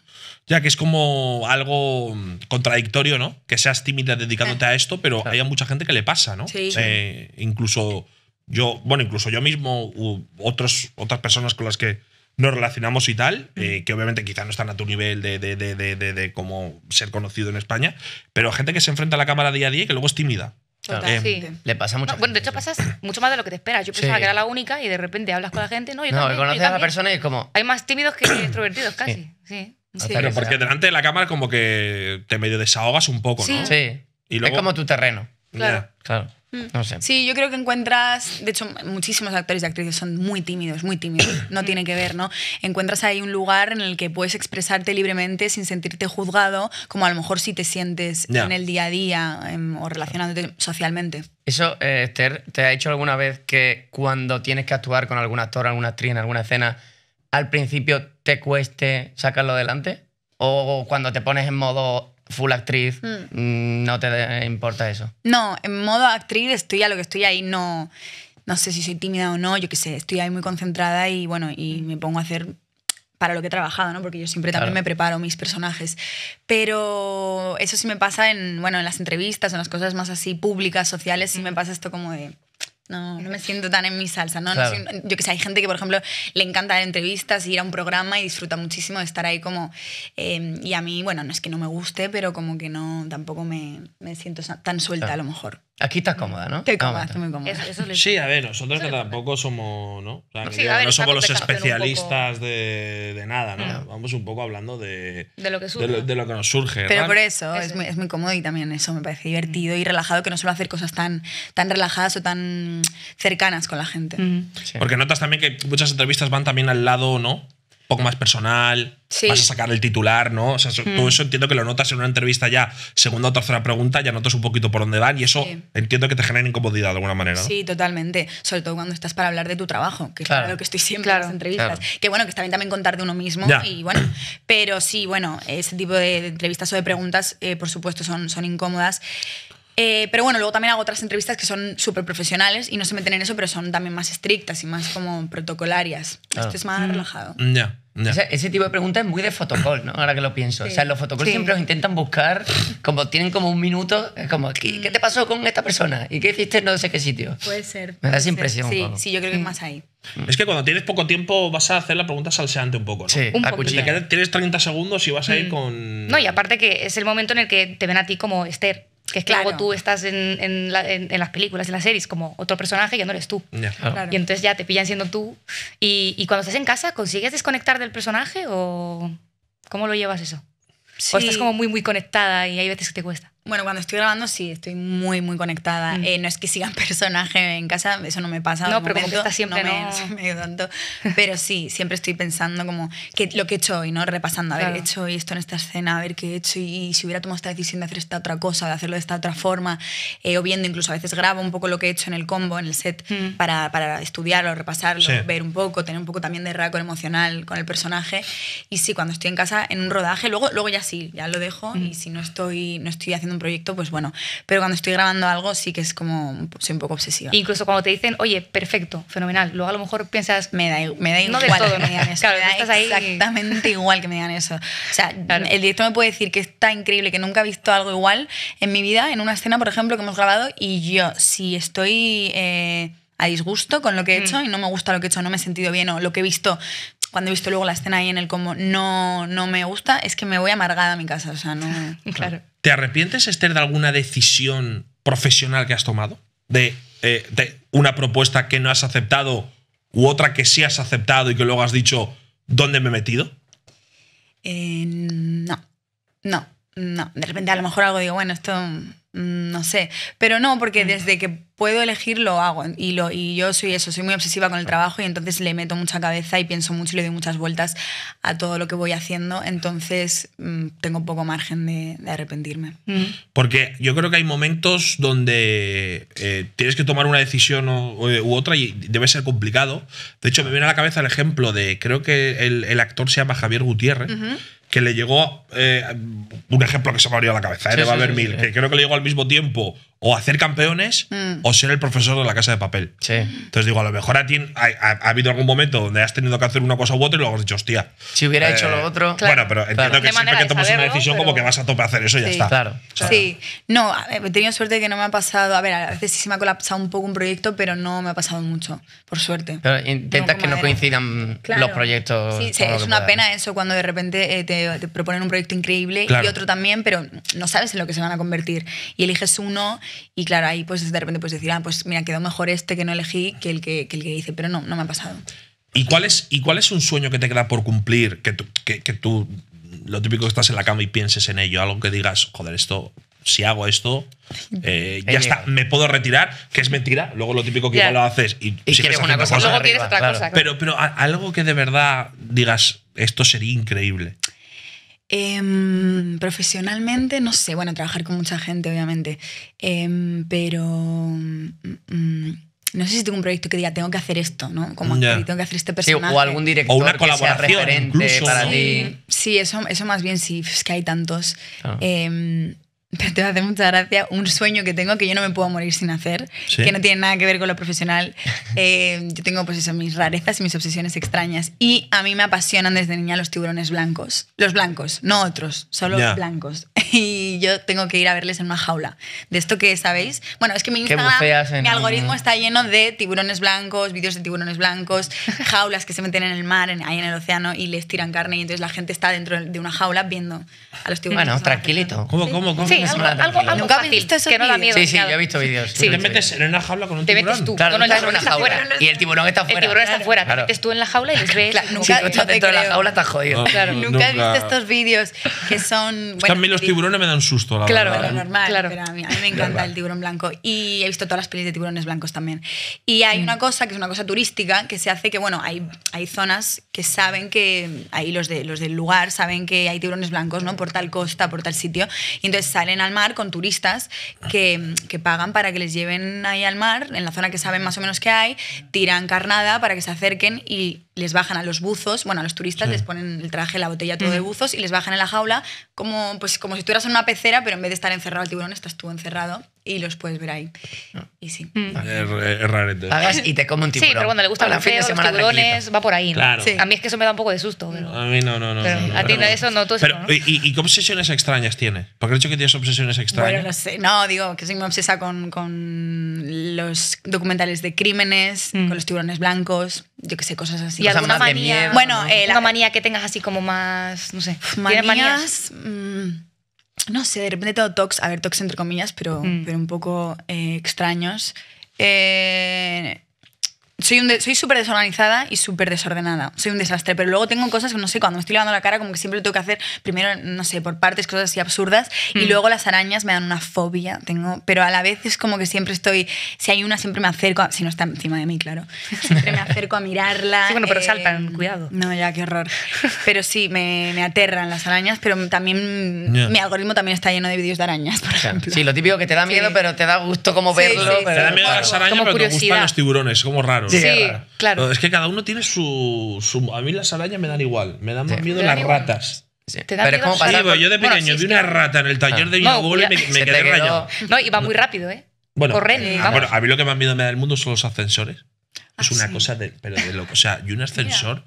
Ya que es como algo mm, contradictorio, ¿no? Que seas tímida dedicándote ah. a esto, pero hay mucha gente que le pasa, ¿no? Sí. Eh, incluso yo, bueno, incluso yo mismo, u otros, otras personas con las que nos relacionamos y tal, eh, mm. que obviamente quizás no están a tu nivel de, de, ser conocido en España, pero gente que se enfrenta a la cámara día a día y que luego es tímida. Total, em, Le pasa mucho. bueno, de hecho pasas mucho más de lo que te esperas. Yo pensaba que era la única y de repente hablas con la gente, ¿no? no, conoces a la persona y es como... Hay más tímidos que extrovertidos casi, sí. sí. porque delante de la cámara como que te medio desahogas un poco, ¿no? Sí. Y luego... Es como tu terreno. Claro. Claro. Mm. No sé. Sí, yo creo que encuentras, de hecho, muchísimos actores y actrices son muy tímidos, muy tímidos, no tiene que ver, ¿no? Encuentras ahí un lugar en el que puedes expresarte libremente sin sentirte juzgado, como a lo mejor si te sientes en el día a día em, o relacionándote socialmente. ¿Eso, eh, Esther, te ha hecho alguna vez que cuando tienes que actuar con algún actor, alguna actriz en alguna escena, al principio te cueste sacarlo adelante? ¿O cuando te pones en modo full actriz, mm. Mm, no te importa eso. No, en modo actriz estoy a lo que estoy ahí, no, no sé si soy tímida o no, yo qué sé, estoy ahí muy concentrada y bueno, y mm. me pongo a hacer para lo que he trabajado, ¿no? Porque yo siempre también me preparo mis personajes. Pero eso sí me pasa en, bueno, en las entrevistas, en las cosas más así públicas, sociales, sí me pasa esto como de no, no me siento tan en mi salsa. ¿no? yo que sé, hay gente que, por ejemplo, le encanta dar entrevistas y ir a un programa y disfruta muchísimo de estar ahí como... Em, y a mí, bueno, no es que no me guste, pero como que no, tampoco me, siento tan suelta a lo mejor. Aquí estás cómoda, ¿no? Estoy ah, cómoda, estoy muy cómoda. Sí, a ver, nosotros tampoco somos, ¿no? no somos los especialistas de, de, nada, ¿no? Vamos un poco hablando de, de, lo, que nos surge. Pero por eso, es, muy, cómodo y también eso me parece divertido y relajado, que no suelo hacer cosas tan, tan relajadas o tan cercanas con la gente. Porque notas también que muchas entrevistas van también al lado, ¿no? poco más personal, vas a sacar el titular, ¿no? O sea, todo mm. eso entiendo que lo notas en una entrevista ya, segunda o tercera pregunta, ya notas un poquito por dónde van y eso entiendo que te genera incomodidad de alguna manera. Sí, totalmente. Sobre todo cuando estás para hablar de tu trabajo, que claro. es lo que estoy siempre en las entrevistas. Que bueno, que está bien también contar de uno mismo y bueno, pero sí, bueno, ese tipo de entrevistas o de preguntas, eh, por supuesto, son, son incómodas. Eh, pero bueno, luego también hago otras entrevistas que son súper profesionales y no se meten en eso, pero son también más estrictas y más como protocolarias. Ah. Esto es más mm. relajado. Ya. Ese, tipo de preguntas es muy de fotocall, ¿no? Ahora que lo pienso. O sea, los fotocalls siempre os intentan buscar, como tienen como un minuto, como, ¿qué, ¿qué, te pasó con esta persona? ¿Y qué hiciste en no sé qué sitio? Puede ser. Me da impresión. Sí, sí, yo creo que es mm. más ahí. Mm. Es que cuando tienes poco tiempo vas a hacer la pregunta salseante un poco, ¿no? Sí, un poco Tienes 30 segundos y vas a ir con... No, y aparte que es el momento en el que te ven a ti como Esther que es claro. tú estás en, en, las películas, en las series, como otro personaje que no eres tú. Y entonces ya te pillan siendo tú. Y, cuando estás en casa, ¿consigues desconectar del personaje o cómo lo llevas eso? ¿O estás como muy, muy conectada y hay veces que te cuesta? Bueno, cuando estoy grabando sí, estoy muy, muy conectada. Mm. Eh, no es que siga un personaje en casa, eso no me pasa. No, pero como que está siempre no, no... Me, Pero sí, siempre estoy pensando como que, lo que he hecho hoy, ¿no? Repasando, haber hecho hoy esto en esta escena, a ver qué he hecho y, si hubiera tomado esta decisión de hacer esta otra cosa, de hacerlo de esta otra forma, eh, o viendo incluso a veces grabo un poco lo que he hecho en el combo, en el set, mm. para, para, estudiarlo, repasarlo, ver un poco, tener un poco también de raco emocional con el personaje. Y sí, cuando estoy en casa, en un rodaje, luego, luego ya sí, ya lo dejo mm. y si no estoy, no estoy haciendo proyecto, pues bueno. Pero cuando estoy grabando algo sí que es como, soy un poco obsesiva. Incluso cuando te dicen, oye, perfecto, fenomenal, luego a lo mejor piensas... Me da, igual que me digan eso. igual que me digan eso. el director me puede decir que está increíble, que nunca he visto algo igual en mi vida, en una escena, por ejemplo, que hemos grabado y yo, si estoy... Eh, a disgusto con lo que he mm. hecho y no me gusta lo que he hecho, no me he sentido bien o lo que he visto cuando he visto luego la escena ahí en el como no, no me gusta, es que me voy amargada a mi casa. O sea, no. Claro. ¿Te arrepientes, Esther, de alguna decisión profesional que has tomado? De, eh, de una propuesta que no has aceptado u otra que sí has aceptado y que luego has dicho, ¿dónde me he metido? Eh, no, no, no. De repente a lo mejor algo digo, bueno, esto Mm, no sé, pero no, porque desde que puedo elegir lo hago y, lo, y yo soy eso, soy muy obsesiva con el trabajo y entonces le meto mucha cabeza y pienso mucho y le doy muchas vueltas a todo lo que voy haciendo, entonces mm, tengo poco margen de, arrepentirme. Porque yo creo que hay momentos donde eh, tienes que tomar una decisión u otra y debe ser complicado. De hecho, me viene a la cabeza el ejemplo de, creo que el, actor se llama Javier Gutiérrez que le llegó, eh, un ejemplo que se me abrió la cabeza, ¿eh? era que creo que le llegó al mismo tiempo o hacer campeones mm. o ser el profesor de la casa de papel. Sí. Entonces digo, a lo mejor a ti ha, habido algún momento donde has tenido que hacer una cosa u otra y luego has dicho, hostia. Si hubiera hecho lo eh, otro. Claro, bueno, pero entiendo que siempre que tomas una decisión, como que vas a tope a hacer eso y ya está. Claro. Sí. No, he tenido suerte que no me ha pasado. A ver, a veces sí me ha colapsado un poco un proyecto, pero no me ha pasado mucho, por suerte. Pero intentas que no coincidan los proyectos. Sí, es una pena eso cuando de repente eh, te, proponen un proyecto increíble y otro también, pero no sabes en lo que se van a convertir. Y eliges uno y claro, ahí pues de repente puedes decir, ah, pues mira, quedó mejor este que no elegí que el que, que el hice, pero no, no me ha pasado. ¿Y cuál, es, ¿Y cuál es un sueño que te queda por cumplir? Que tú, que, tú, lo típico que estás en la cama y pienses en ello, algo que digas, joder, esto si hago esto, eh, ya eh, está, me puedo retirar, que es mentira. Luego lo típico que lo haces y, y quieres una cosa, luego tienes otra cosa. pero algo que de verdad digas, esto sería increíble. Em, profesionalmente, no sé, bueno, trabajar con mucha gente, obviamente, em, pero mm, mm, no sé si tengo un proyecto que diga, tengo que hacer esto, ¿no? Como tengo que hacer este personaje. o algún director o una colaboración, que sea referente para ti. Sí, eso, eso más bien sí, es que hay tantos. Em, te hace mucha gracia, un sueño que tengo que yo no me puedo morir sin hacer, que no tiene nada que ver con lo profesional. Eh, yo tengo pues eso, mis rarezas y mis obsesiones extrañas. Y a mí me apasionan desde niña los tiburones blancos. Los blancos, no otros, solo los blancos. Y yo tengo que ir a verles en una jaula. De esto que sabéis. Bueno, es que mi Instagram, mi algoritmo está lleno de tiburones blancos, vídeos de tiburones blancos, jaulas que se meten en el mar, ahí en el océano, y les tiran carne. Y entonces la gente está dentro de una jaula viendo a los tiburones. Bueno, tranquilito. ¿Cómo, cómo, cómo? Sí, Nunca fácil, visto que no da miedo. Sí, sí, yo he visto vídeos. Sí. Te metes en una jaula con un tiburón. Te metes tú. Claro, el tiburón Y el tiburón está fuera. El tiburón está fuera. Te metes tú en la jaula y les ves. Nunca, si tú estás dentro de la jaula, estás jodido. Ah, nunca he visto estos vídeos que son... A mí los tiburones me dan susto, la verdad. Claro, normal. Pero a mí me encanta el tiburón blanco. Y he visto todas las pelis de tiburones blancos también. Y hay una cosa que es una cosa turística que se hace que, bueno, hay, zonas que saben que, ahí los, los del lugar saben que hay tiburones blancos, ¿no? Por tal costa, por tal sitio. Y entonces salen al mar con turistas que, pagan para que les lleven ahí al mar, en la zona que saben más o menos que hay, tiran carnada para que se acerquen y les bajan a los buzos, bueno, a los turistas les ponen el traje, la botella, todo de buzos y les bajan en la jaula como, pues, como si tú eras en una pecera, pero en vez de estar encerrado el tiburón, estás tú encerrado y los puedes ver ahí. Ah. Y sí. Mm. Es, raro Hagas Y te como un tiburón. Sí, pero cuando le gustan los, feos, los tiburones, va por ahí. ¿no? A mí es que eso me da un poco de susto. A mí no, no, no. Pero a ti eso no, tú pero, eso, ¿no? ¿y, ¿y, qué obsesiones extrañas tiene Porque he dicho que tienes obsesiones extrañas. Bueno, no sé. No, digo que soy muy obsesa con, con los documentales de crímenes, mm. con los tiburones blancos, yo que sé, cosas así. ¿Y alguna manía? bueno, eh, la... manía que tengas así como más, no sé. Manías, manías? Mm, no sé, de repente todo tox, a ver, tox entre comillas, pero, mm. pero un poco eh, extraños. Eh, soy, súper desorganizada y súper desordenada. Soy un desastre, pero luego tengo cosas que no sé, cuando me estoy lavando la cara, como que siempre lo tengo que hacer primero, no sé, por partes, cosas así absurdas. Y mm. luego las arañas me dan una fobia, tengo, pero a la vez es como que siempre estoy, si hay una, siempre me acerco, si no está encima de mí, claro, siempre me acerco a mirarla. Sí, bueno, pero eh, saltan, cuidado. No, ya, qué horror. Pero sí, me, aterran las arañas, pero también mi algoritmo también está lleno de vídeos de arañas, por ejemplo. Sí, lo típico que te da miedo, pero te da gusto como verlo. te da miedo las arañas, pero te gustan los tiburones, como raro. Sí, claro. es que cada uno tiene su, A mí las arañas me dan igual. Me dan más miedo las ratas. pero miedo como pues yo de pequeño vi una rata en el taller de mi abuelo y me, quedé rayado. No, y va muy rápido, ¿eh? Bueno, Corren, eh, bueno, a mí lo que más miedo me da del mundo son los ascensores. Ah, es una cosa de, pero de loco. O sea, y un ascensor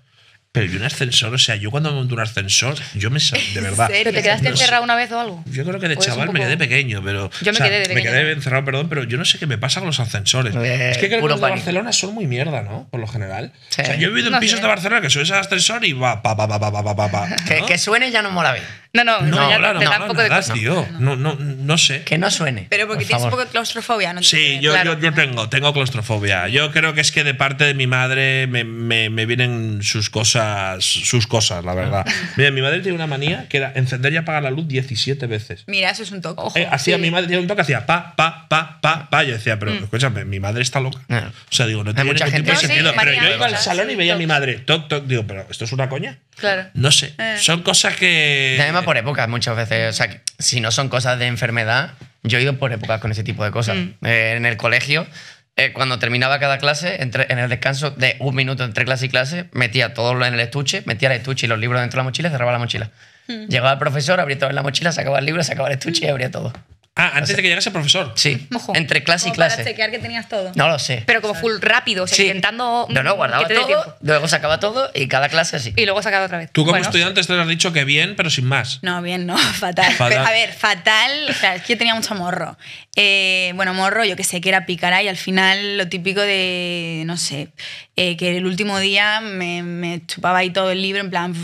pero yo un ascensor, o sea, yo cuando monto un ascensor, yo me de verdad. te quedaste encerrado una vez o algo? Yo creo que de chaval me quedé pequeño, pero. Yo me quedé de Me quedé encerrado, perdón, pero yo no sé qué me pasa con los ascensores. Eh, es que creo que los de Barcelona son muy mierda, ¿no? Por lo general. O sea, yo he vivido en pisos de Barcelona que subes al ascensor y va, pa, pa, pa, pa, pa, pa, pa. Que, que suene ya no mola bien. No, no, no, no, ya no, poco de tío. No, no, no sé. Que no suene. Pero porque tienes un poco de claustrofobia, ¿no? Sí, yo, yo, yo, tengo, tengo claustrofobia. Yo creo que es que de parte de mi madre me, me, me vienen sus cosas, sus cosas, la verdad. Mira, mi madre tiene una manía que era encender y apagar la luz 17 veces. Mira, eso es un toque. Eh, hacía mi madre tiene un toque, hacía pa, pa, pa, pa, pa. Yo decía, pero mm. escúchame, mi madre está loca. O sea, digo, no tiene ningún tipo de sentido. pero yo iba al salón y veía a mi madre, toc, toc, digo, pero esto es una coña. Claro. No sé. Eh. Son cosas que. Además, por épocas muchas veces. O sea, si no son cosas de enfermedad, yo he ido por épocas con ese tipo de cosas. Mm. Eh, en el colegio, eh, cuando terminaba cada clase, entre, en el descanso de un minuto entre clase y clase, metía todo en el estuche, metía el estuche y los libros dentro de la mochila y cerraba la mochila. Mm. Llegaba el profesor, abría todo en la mochila, sacaba el libro, sacaba el estuche y abría todo. Ah, antes de que llegase el profesor. Sí, entre clase y clase. Para chequear que tenías todo. No lo sé. Pero como full rápido, o intentando. No, no, guardaba todo, luego sacaba todo y cada clase así. Y luego sacaba otra vez. Tú como estudiante te has dicho que bien, pero sin más. No, bien, no, fatal. a ver, fatal, o sea, es que yo tenía mucho morro. Eh, bueno, morro, yo que sé que era pícara y al final lo típico de, no sé, eh, que el último día me, chupaba ahí todo el libro en plan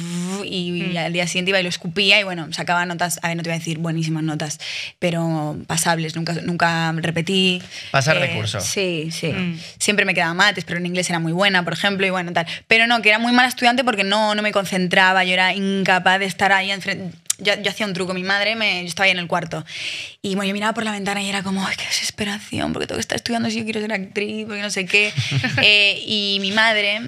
y, mm. al día siguiente iba y lo escupía y bueno, sacaba notas, a ver, no te voy a decir buenísimas notas, pero pasables, nunca, nunca repetí. Pasar de eh, curso. Sí, sí. Mm. Siempre me quedaba mates, pero en inglés era muy buena, por ejemplo, y bueno, tal. Pero no, que era muy mala estudiante porque no, no me concentraba, yo era incapaz de estar ahí enfrente. Yo, hacía un truco, mi madre, me, yo estaba ahí en el cuarto. Y bueno, yo miraba por la ventana y era como, ¡ay, qué desesperación! Porque tengo que estar estudiando si yo quiero ser actriz, porque no sé qué. Eh, y mi madre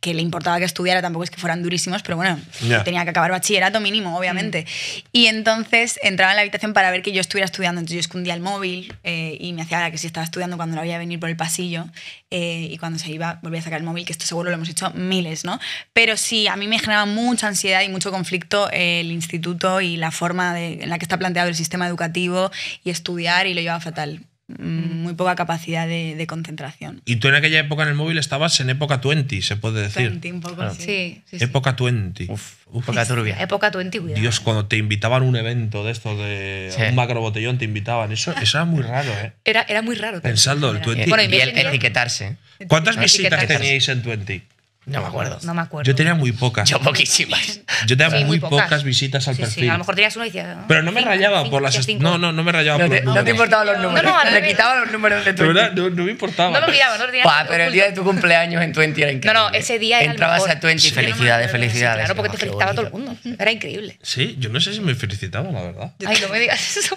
que le importaba que estudiara, tampoco es que fueran durísimos, pero bueno, tenía que acabar bachillerato mínimo, obviamente. Y entonces entraba en la habitación para ver que yo estuviera estudiando. Entonces yo escondía el móvil eh, y me hacía la que si estaba estudiando cuando la veía venir por el pasillo eh, y cuando se iba volvía a sacar el móvil, que esto seguro lo hemos hecho miles, ¿no? Pero sí, a mí me generaba mucha ansiedad y mucho conflicto eh, el instituto y la forma en la que está planteado el sistema educativo y estudiar y lo llevaba fatal. Mm, muy poca capacidad de, concentración. Y tú en aquella época en el móvil estabas en época 20, se puede decir. 20, sí, sí, Época 20. Época turbia. 20, Dios, cuando te invitaban a un evento de estos, de un macro botellón, te invitaban. Eso, era muy raro, ¿eh? Era, era muy raro. el 20. el etiquetarse. ¿Cuántas visitas teníais en 20? No me acuerdo. No me acuerdo. Yo tenía muy pocas. Yo poquísimas. Yo tenía muy, pocas. visitas al sí, perfil. Sí, a lo mejor tenías una y ah, Pero no me rayaba por las. No, no, no me rayaba por las los No te importaban los números. No, no, le quitaba los números de De Verdad, no, me importaba. No lo miraba, no lo Pa, pero el día de tu cumpleaños en Twenty era increíble. No, no, ese día era. Entrabas mejor. a Twenty. Felicidades, felicidades. Claro, porque ah, te felicitaba todo el mundo. Era increíble. Sí, yo no sé si me felicitaban, la verdad. Ay, no me digas eso.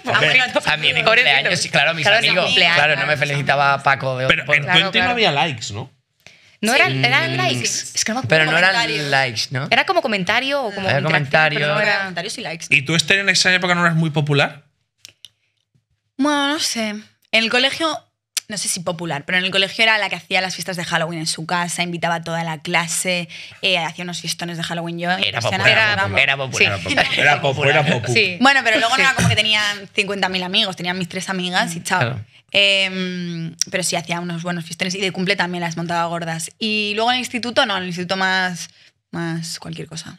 A mí mi cumpleaños, claro, claro, mis amigos. Claro, no me felicitaba Paco de Pero en Twenty no había likes, ¿no? No eran, eran likes. Pero no eran likes, ¿no? Era como comentario o como. Era Comentarios y likes. ¿Y tú, estás en esa época no eras muy popular? Bueno, no sé. En el colegio, no sé si popular, pero en el colegio era la que hacía las fiestas de Halloween en su casa, invitaba a toda la clase, eh, hacía unos fiestones de Halloween yo. Era popular. Era, popular. Era era Bueno, pero luego no era como que tenía 50.000 amigos, tenían mis tres amigas y mm. chao. Em, pero sí hacía unos buenos fistones y de cumple también las montaba gordas. Y luego en el instituto, no, en el instituto más, más cualquier cosa.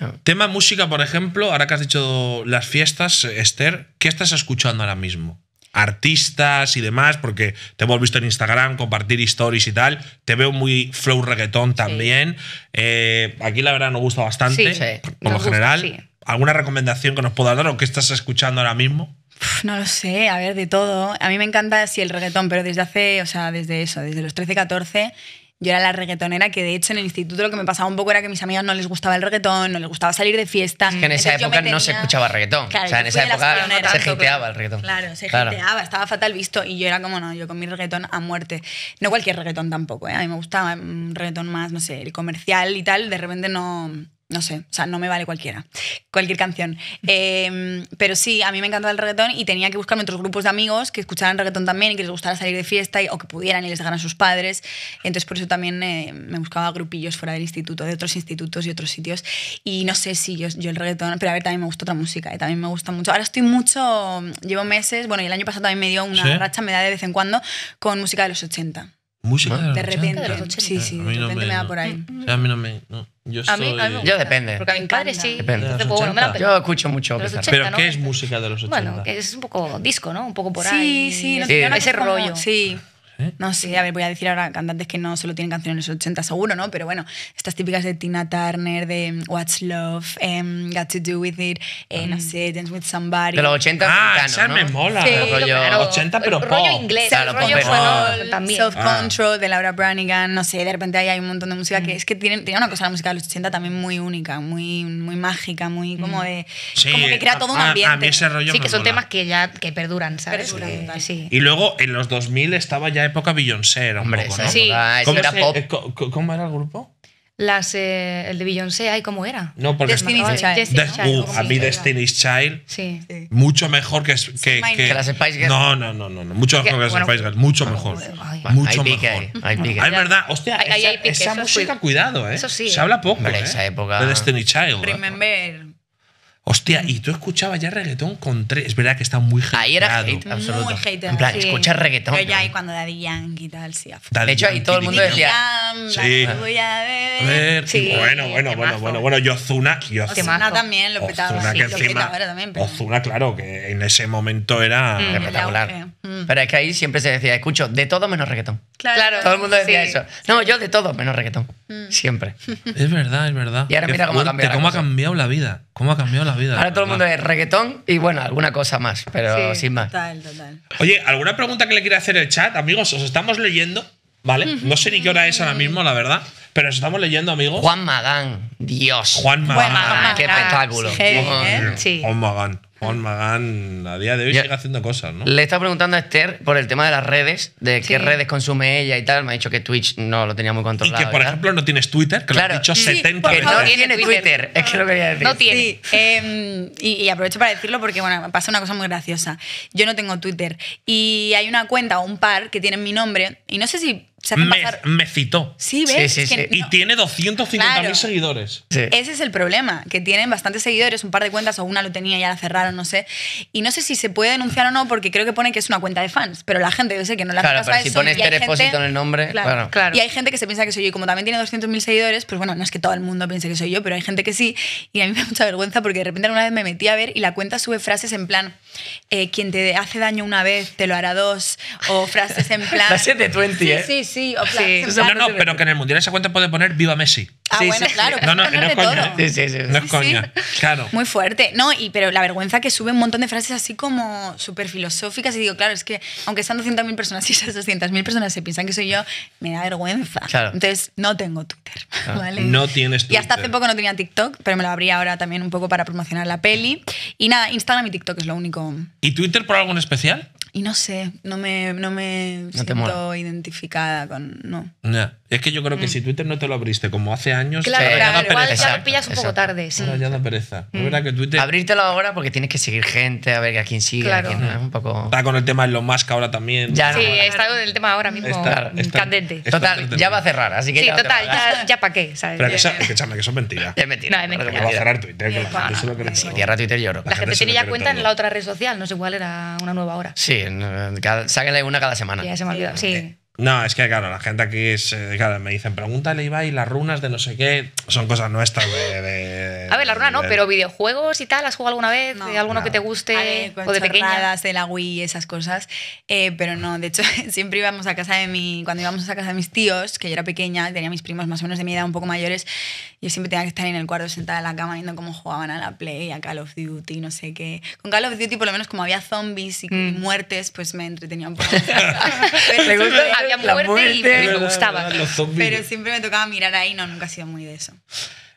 Ah. Tema música, por ejemplo, ahora que has dicho las fiestas, Esther, ¿qué estás escuchando ahora mismo? Artistas y demás, porque te hemos visto en Instagram compartir stories y tal. Te veo muy flow reggaetón también. Eh, aquí la verdad nos gusta bastante, por lo general. ¿Alguna recomendación que nos puedas dar o qué estás escuchando ahora mismo? no lo sé, a ver, de todo. A mí me encanta, sí, el reggaetón, pero desde hace, o sea, desde eso, desde los 13, 14, yo era la reggaetonera que de hecho en el instituto lo que me pasaba un poco era que a mis amigas no les gustaba el reggaetón, no les gustaba salir de fiesta. Es que en esa época no se escuchaba reggaetón. o sea, en esa época se jeteaba el reggaetón. Claro, se jeteaba, estaba fatal visto y yo era como no, yo con mi reggaetón a muerte. No cualquier reggaetón tampoco, ¿eh? a mí me gustaba un mm, reggaetón más, no sé, el comercial y tal, de repente no no sé, o sea, no me vale cualquiera, cualquier canción. Em, pero sí, a mí me encantaba el reggaetón y tenía que buscarme otros grupos de amigos que escucharan reggaetón también y que les gustara salir de fiesta y, o que pudieran y les a sus padres. Entonces por eso también eh, me buscaba grupillos fuera del instituto, de otros institutos y otros sitios. Y no sé si yo, el reggaetón, pero a ver, también me gusta otra música, y eh, también me gusta mucho. Ahora estoy mucho, llevo meses, bueno, y el año pasado también me dio una racha, me da de vez en cuando, con música de los 80. Música de, repente, sí, sí, de repente me, da por ahí. a mí no me... Yo soy... A mí, yo depende. Porque a mi padre sí. Depende. yo escucho mucho. Pero, ¿Pero ¿qué es música de los 80? Bueno, es un poco disco, ¿no? Un poco por ahí. Sí, sí. sí. ese rollo. Sí. ¿Eh? No sé, a ver, voy a decir ahora cantantes que no solo tienen canciones en los 80, seguro, ¿no? Pero bueno, estas típicas de Tina Turner, de mm, What's Love, em, Got to Do With It, eh, no ah. sé, Dance With Somebody. De los 80 Ah, esa ¿no? me mola. Sí, rollo, 80 pero pop. Rollo inglés, claro, rollo pop, también. Ah. Self Control, de Laura Branigan, no sé, de repente ahí hay un montón de música que mm. es que tiene, tiene una cosa la música de los 80 también muy única, muy, muy mágica, muy como mm. de... Sí, como que crea todo un ambiente. A, sí, que son temas que ya que perduran, ¿sabes? Y luego en los 2000 estaba ya época Beyoncé era un poco, ¿no? Eh, ¿Cómo, era el grupo? Las, eh, el de Beyoncé, ay, ¿cómo era? No, porque Destiny's Child. a Destiny's Child mucho mejor que que, No, no, no, no, mucho mejor que las Spice Girls, mucho mejor. Mucho mejor. hay verdad, hostia, esa, música, cuidado, ¿eh? Eso sí, Se ¿eh? habla poco, esa época- De Destiny's Child. Hostia, y tú escuchabas ya reggaetón con tres. Es verdad que está muy hate. Ahí era hate, Muy hate en plan, sí. escucha reggaetón. Yo ya ahí cuando Daddy Yankee y tal, sí. de hecho, ahí todo el mundo decía. Sí. voy a ver. Sí. Bueno, bueno, bueno, bueno, bueno. Yo Ozuna. Yo Ozuna también lo petaba. Ozuna que encima. Ozuna, claro, que en ese momento era. Mm, espectacular. Eh, mm. Pero es que ahí siempre se decía, escucho de todo menos reggaetón. Claro. Todo el mundo decía eso. No, yo de todo menos reggaetón. Mm. Siempre. Es verdad, es verdad. Y ahora mira cómo ha cambiado. ¿Cómo ha cambiado la vida? ¿Cómo ha cambiado Ahora todo el mundo es reggaetón y bueno, alguna cosa más, pero sin más. Oye, ¿alguna pregunta que le quiera hacer el chat? Amigos, os estamos leyendo, ¿vale? No sé ni qué hora es ahora mismo, la verdad. Pero os estamos leyendo, amigos. Juan Magán, Dios. Juan Magán. Qué espectáculo. ¿eh? Juan Magán. Juan mm. Magán a día de hoy sigue haciendo cosas, ¿no? Le he preguntando a Esther por el tema de las redes, de qué redes consume ella y tal. Me ha dicho que Twitch no lo tenía muy controlado. Y que, por ejemplo, no tienes Twitter, que claro. lo dicho 70 No tiene Twitter, es que lo quería decir. No tiene. Em, y, y, aprovecho para decirlo porque, bueno, me pasa una cosa muy graciosa. Yo no tengo Twitter y hay una cuenta o un par que tienen mi nombre y no sé si me, citó. Sí, ¿ves? Sí, sí, Y tiene 250.000 seguidores. Ese es el problema, que tienen bastantes seguidores, un par de cuentas o una lo tenía, ya la cerraron, no sé. Y no sé si se puede denunciar o no, porque creo que pone que es una cuenta de fans, pero la gente, yo sé que no la Claro, pero si pones en el nombre, claro, Y hay gente que se piensa que soy yo, y como también tiene 200.000 seguidores, pues bueno, no es que todo el mundo piense que soy yo, pero hay gente que sí. Y a mí me da mucha vergüenza porque de repente alguna vez me metí a ver y la cuenta sube frases en plan, eh, quien te hace daño una vez, te lo hará dos, o frases en plan... frases de ¿eh? sí, sí. Sí, No, pero que en el mundial esa cuenta puede poner Viva Messi. Ah, claro. No, es coña. No es Muy fuerte. No, y, pero la vergüenza que sube un montón de frases así como súper filosóficas. Y digo, claro, es que aunque sean 200.000 personas, y esas 200.000 personas se piensan que soy yo, me da vergüenza. Entonces, no tengo Twitter. No tienes Twitter. Y hasta hace poco no tenía TikTok, pero me lo abrí ahora también un poco para promocionar la peli. Y nada, Instagram y TikTok es lo único. ¿Y Twitter por algo en especial? Y no sé, no me, no me siento identificada con. No. Es que yo creo que mm. si Twitter no te lo abriste como hace años, claro, pero igual ya lo pillas un poco tarde. Sí. ya da pereza. Mm. que Twitter... Abrírtelo ahora porque tienes que seguir gente, a ver a quién sigue. A quién, un poco... Está con el tema de los que ahora también. Ya sí, está con el tema ahora mismo candente. total, ya va a cerrar, así que. Sí, total, ya, para qué. ¿sabes? Pero que, eso, que, que eso es mentira. es mentira. No, es mentira. va a cerrar Twitter. Que la gente si cierra Twitter, lloro. La, gente, tiene ya cuenta en la otra red social, no sé cuál era una nueva hora. Sí, sáquenle una cada semana. Ya se me ha olvidado, sí. No, es que claro, la gente aquí es, eh, me dicen, pregúntale Ibai las runas de no sé qué, son cosas nuestras a ver, las runas no, pero videojuegos y tal, ¿has jugado alguna vez? No, ¿Alguno que te guste? o de pequeña. de la Wii esas cosas, eh, pero no, de hecho siempre íbamos a casa de mi, cuando íbamos a casa de mis tíos, que yo era pequeña, tenía mis primos más o menos de mi edad, un poco mayores, yo siempre tenía que estar en el cuarto sentada en la cama viendo cómo jugaban a la Play, a Call of Duty, no sé qué. Con Call of Duty por lo menos como había zombies y mm. muertes, pues me entretenía un poco. me gustaba. Pero siempre me tocaba mirar ahí, no, nunca ha sido muy de eso.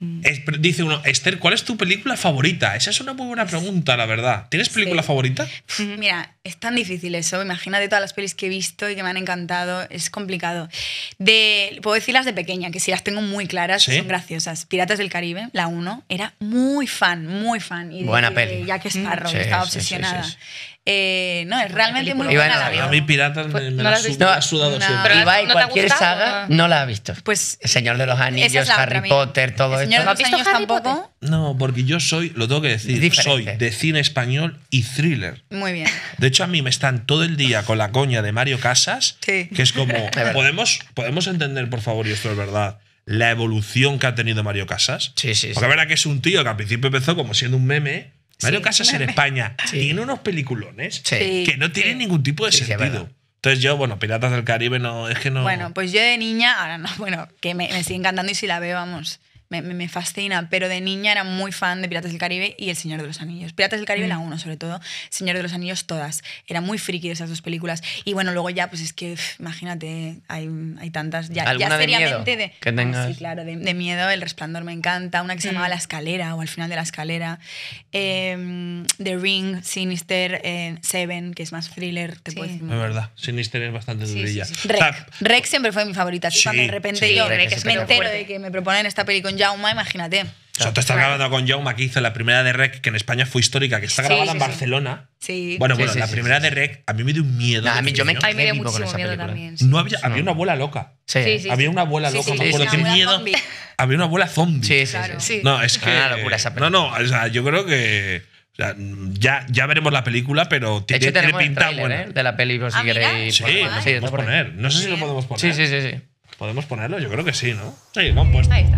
Mm. dice uno, Esther, ¿cuál es tu película favorita? Esa es una muy buena pregunta, la verdad. ¿Tienes película favorita? Mira, es tan difícil eso. Imagínate todas las pelis que he visto y que me han encantado. Es complicado. De, puedo decir las de pequeña, que si las tengo muy claras, son graciosas. Piratas del Caribe, la 1, era muy fan, muy fan. Y buena de, peli. ya que mm. Sparrow, estaba obsesionada. Eh, no, es realmente muy buena la vida. A mí Piratas me, ¿No ha sudado no, siempre. ¿no cualquier saga no la ha visto. Pues El Señor de los Anillos, Harry Potter, todo esto. ¿No has visto tampoco? No, porque yo soy, lo tengo que decir, soy de cine español y thriller. Muy bien. De hecho, a mí me están todo el día con la coña de Mario Casas, que es como, ¿podemos, podemos entender, por favor, y esto es verdad, la evolución que ha tenido Mario Casas. Sí, sí. Porque sí. la verdad que es un tío que al principio empezó como siendo un meme Mario Casas en España tiene unos peliculones que no tienen ningún tipo de sentido. Entonces yo, bueno, Piratas del Caribe no, es que no... Bueno, pues yo de niña, ahora no, bueno, que me, me sigue encantando y si la veo, vamos, me, fascina, pero de niña era muy fan de Piratas del Caribe y El Señor de los Anillos. Piratas del Caribe, la 1 mm. sobre todo, Señor de los Anillos todas. Era muy friki de esas dos películas. Y bueno, luego ya, pues es que, imagínate, hay, hay tantas. Ya, de seriamente de. Que ah, tengas... Sí, claro, de, miedo, El Resplandor me encanta, una que se llamaba mm. La Escalera o Al final de la Escalera. Em, The Ring, Sinister, eh, Seven, que es más thriller, te sí. puedo decir. Es verdad, Sinister es bastante durilla. Sí, Rec. siempre fue mi favorita. cuando de repente yo me entero de que me proponen esta película Jauma, imagínate. O sea, tú estás grabando con Jauma que hizo la primera de Rec, que en España fue histórica, que está grabada en Barcelona. Sí. Bueno, bueno, la primera de Rec, a mí me dio un miedo. a mí yo me caí me miedo también. No había, había una abuela loca. Sí, Había una abuela loca, no miedo. Había una abuela zombie. Sí, sí, claro. sí. No, es ah, que. Una locura esa película. No, no, o sea, yo creo que. O sea, ya, ya veremos la película, pero tiene, de hecho, pinta ¿eh? De la película, si ah, queréis. Sí, podemos poner. No sé si lo podemos poner. Sí, sí, sí. ¿Podemos ponerlo? Yo creo que sí, ¿no? Sí, lo puesto. Ahí está.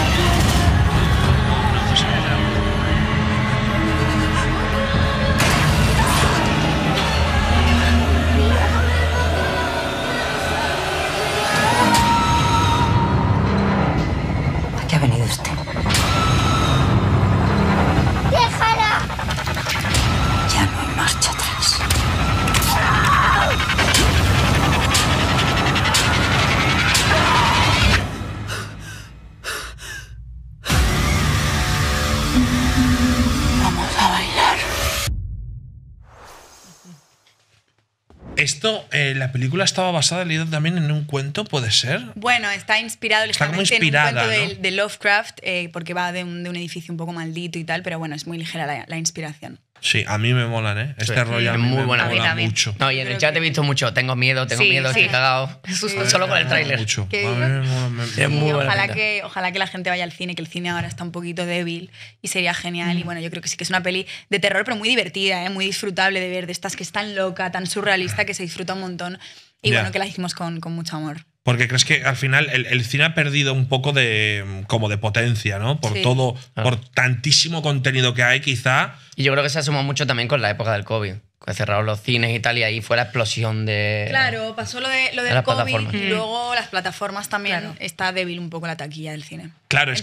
Eh, la película estaba basada, leído también en un cuento, ¿puede ser? Bueno, está inspirado está como inspirada, en un cuento de, Lovecraft, eh, porque va de un, de un, edificio un poco maldito y tal, pero bueno, es muy ligera la inspiración. Sí, a mí me molan, ¿eh? Este muy me mola mucho. No, y en el chat he visto mucho. Tengo miedo, tengo miedo, estoy cagado. Solo con el tráiler. Mucho. Es muy ojalá que, ojalá que la gente vaya al cine, que el cine ahora está un poquito débil y sería genial. Y mm. bueno, yo creo que sí que es una peli de terror, pero muy divertida, ¿eh? muy disfrutable de ver, de estas que es tan loca, tan surrealista, que se disfruta un montón. Y bueno, que la hicimos con, con mucho amor. Porque crees que al final el, cine ha perdido un poco de como de potencia, ¿no? Por todo, ah. por tantísimo contenido que hay, quizá. Y yo creo que se asumó mucho también con la época del COVID. Que cerraron los cines y tal, y ahí fue la explosión de. Claro, pasó lo, de, lo del COVID y mm. luego las plataformas también. Está débil un poco la taquilla del cine. Claro,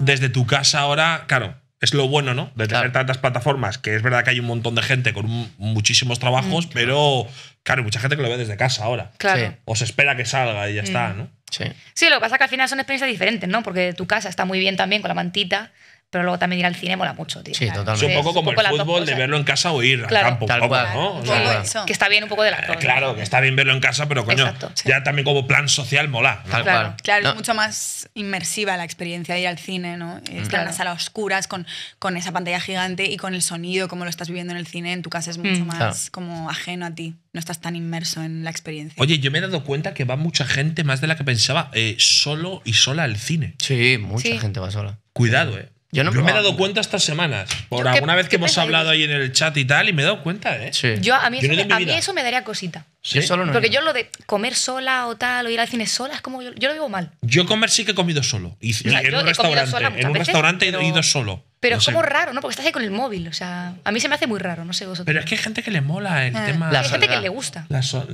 desde tu casa ahora, claro, es lo bueno, ¿no? De tener tantas plataformas, que es verdad que hay un montón de gente con muchísimos trabajos, mm, pero claro, hay mucha gente que lo ve desde casa ahora. Claro. O se espera que salga y ya mm. está, ¿no? Sí. sí, lo que pasa es que al final son experiencias diferentes, ¿no? Porque tu casa está muy bien también con la mantita, pero luego también ir al cine mola mucho, tío. Sí, totalmente. Es un poco como el fútbol de verlo en casa o ir al campo. Tal cual, ¿no? Eh, que está bien un poco de la eh, cosa. Claro, que está bien verlo en casa, pero coño, ya también como plan social mola. claro, claro es mucho más inmersiva la experiencia de ir al cine, ¿no? Mm. Estar en la sala oscuras con, con esa pantalla gigante y con el sonido, como lo estás viviendo en el cine, en tu casa es mm. mucho más como ajeno a ti. No estás tan inmerso en la experiencia. Oye, yo me he dado cuenta que va mucha gente, más de la que pensaba, eh, solo y sola al cine. Sí, mucha gente va sola. Cuidado, eh. Yo no me he dado cuenta estas semanas. Por alguna vez que hemos hablado ahí en el chat y tal, y me he dado cuenta, ¿eh? Yo, a mí, eso, me, daría cosita. Porque yo lo de comer sola o tal, o ir al cine sola, es como yo, lo vivo mal. Yo comer sí que he comido solo. Y, en, un restaurante, en un restaurante he ido solo. Pero es como raro, ¿no? Porque estás ahí con el móvil, o sea, a mí se me hace muy raro, no sé vosotros. Pero es que hay gente que le mola el ah. tema... La hay gente que le gusta.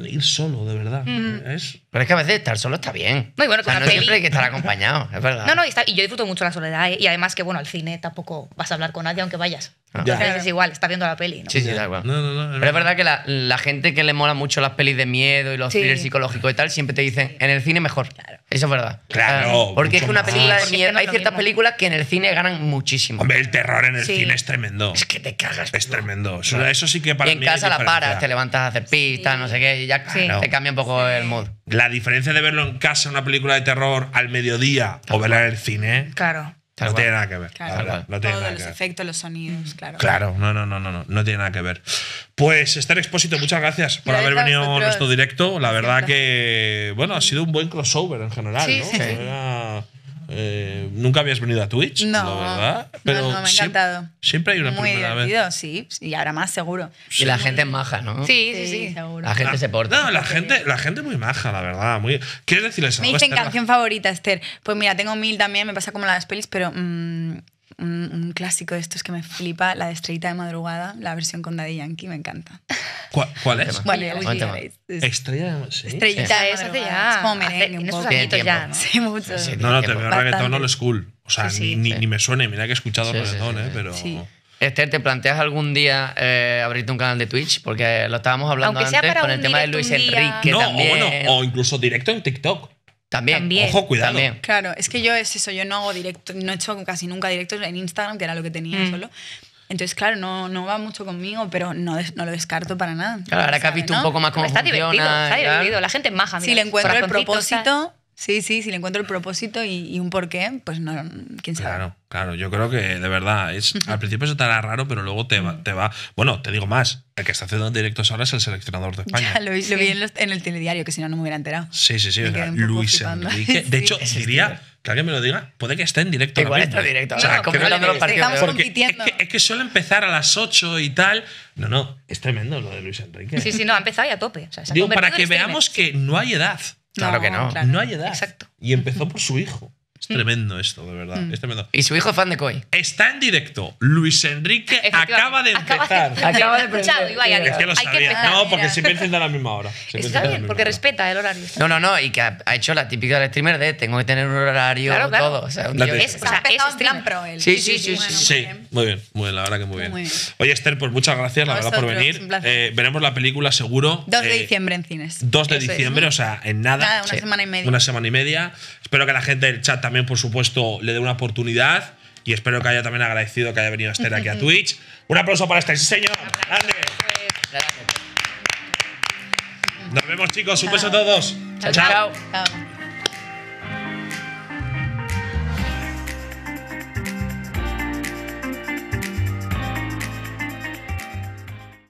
ir solo, de verdad. Mm. Pero es que a veces estar solo está bien. No, y bueno, o sea, siempre hay que estar acompañado, es verdad. No, no, y, yo disfruto mucho la soledad, ¿eh? y además que, bueno, al cine tampoco vas a hablar con nadie aunque vayas. Ah. es igual, está viendo la peli. Sí, sí, da igual. Pero es verdad que la, la, gente que le mola mucho las pelis de miedo y los thrillers psicológicos y tal, siempre te dicen, en el cine mejor. Eso es verdad. Claro. Ah, porque es que una película de miedo, hay ciertas películas que en el cine ganan muchísimo. el terror en el cine es tremendo. Es que te cagas. Es tremendo. Eso, sí que para y en casa la paras, te levantas a hacer pistas, no sé qué, y ya te cambia un poco el mood. La diferencia de verlo en casa, una película de terror, al mediodía, o verla en el cine. Claro no tiene nada que ver. Claro. no Todos los los sonidos, mm. claro. Claro, no, no, no, no, no, tiene nada que ver. Pues estar expósito, muchas gracias por haber venido a nuestro directo. La verdad que, bueno, ha sido un buen crossover en general, ¿no? Sí. Eh, nunca habías venido a Twitch, no, la verdad. Pero no, me ha encantado. Siempre, hay una Muy primera divertido, vez. sí, y ahora más seguro. Y la gente es maja, ¿no? Sí, sí, sí, seguro. La gente ah, se porta. la gente, es muy maja, la verdad. Muy... ¿Quieres decirles algo? Me dicen canción favorita, Esther. Pues mira, tengo mil también, me pasa como las pelis, pero mm, un, clásico de estos que me flipa, la de Estrellita de Madrugada, la versión con Daddy Yankee, me encanta. ¿Cuál, es? Bueno, es, de ¿sí? Estrellita es hace ya. Es como ya, ¿no? Sí, mucho. no, no, te veo reggaetón no lo es cool. O sea, ni, ni, me suene, mira que he escuchado reggaetón, ¿eh? pero... Esther, ¿te planteas algún día eh, abrirte un canal de Twitch? Porque lo estábamos hablando antes con el tema de Luis Enrique no, también. bueno, o incluso directo en TikTok. También, ojo, cuidado. Claro, es que yo es eso, yo no hago directo, no he hecho casi nunca directos en Instagram, que era lo que tenía mm. solo. Entonces, claro, no, no va mucho conmigo, pero no, no lo descarto para nada. Claro, ahora que has visto un poco más como está funciona. Divertido, está divertido, la gente es maja. si le encuentro el propósito, sí, sí, si le encuentro el propósito y, un porqué, pues no, quién sabe. Claro. Claro, yo creo que de verdad, es, al principio eso te hará raro, pero luego te va, mm. te va. Bueno, te digo más, el que está haciendo directos ahora es el seleccionador de España. Ya, lo, vi, lo en, el telediario, que si no, no me hubiera enterado. Sí, sí, sí. Luis Enrique. De hecho, diría, que alguien me lo diga, puede que esté en directo. Igual está en directo. compitiendo. Es que, suele empezar a las 8 y tal. No, no, es tremendo lo de Luis Enrique. Sí, sí, no, ha empezado y a tope. digo, para que este veamos que no hay edad. Claro que no. No hay edad. Exacto. Y empezó por su hijo tremendo esto, de verdad. Mm. Es tremendo. Y su hijo es fan de Koi. Está en directo. Luis Enrique acaba de empezar. Acaba de empezar. no, porque siempre enciende a la misma hora. Está bien, porque respeta el horario. No, no, no. Y que ha, hecho la típica del streamer de tengo que tener un horario claro, claro. todo. O sea, un es, o sea, es plan pro él. Sí, sí, sí. Sí, muy, bien. muy bien. la verdad que muy bien. Oye, Esther, pues muchas gracias, la verdad, por venir. Eh, veremos la película seguro. 2 de eh, diciembre en cines. 2 de diciembre, o sea, en nada. Nada, una semana y media. Una semana y media. Espero que la gente del chat también también, por supuesto, le dé una oportunidad. Y espero que haya también agradecido que haya venido a estar aquí a Twitch. Un aplauso para este sí, señor. Grande. Nos vemos, chicos. Un beso a todos. chao. chao.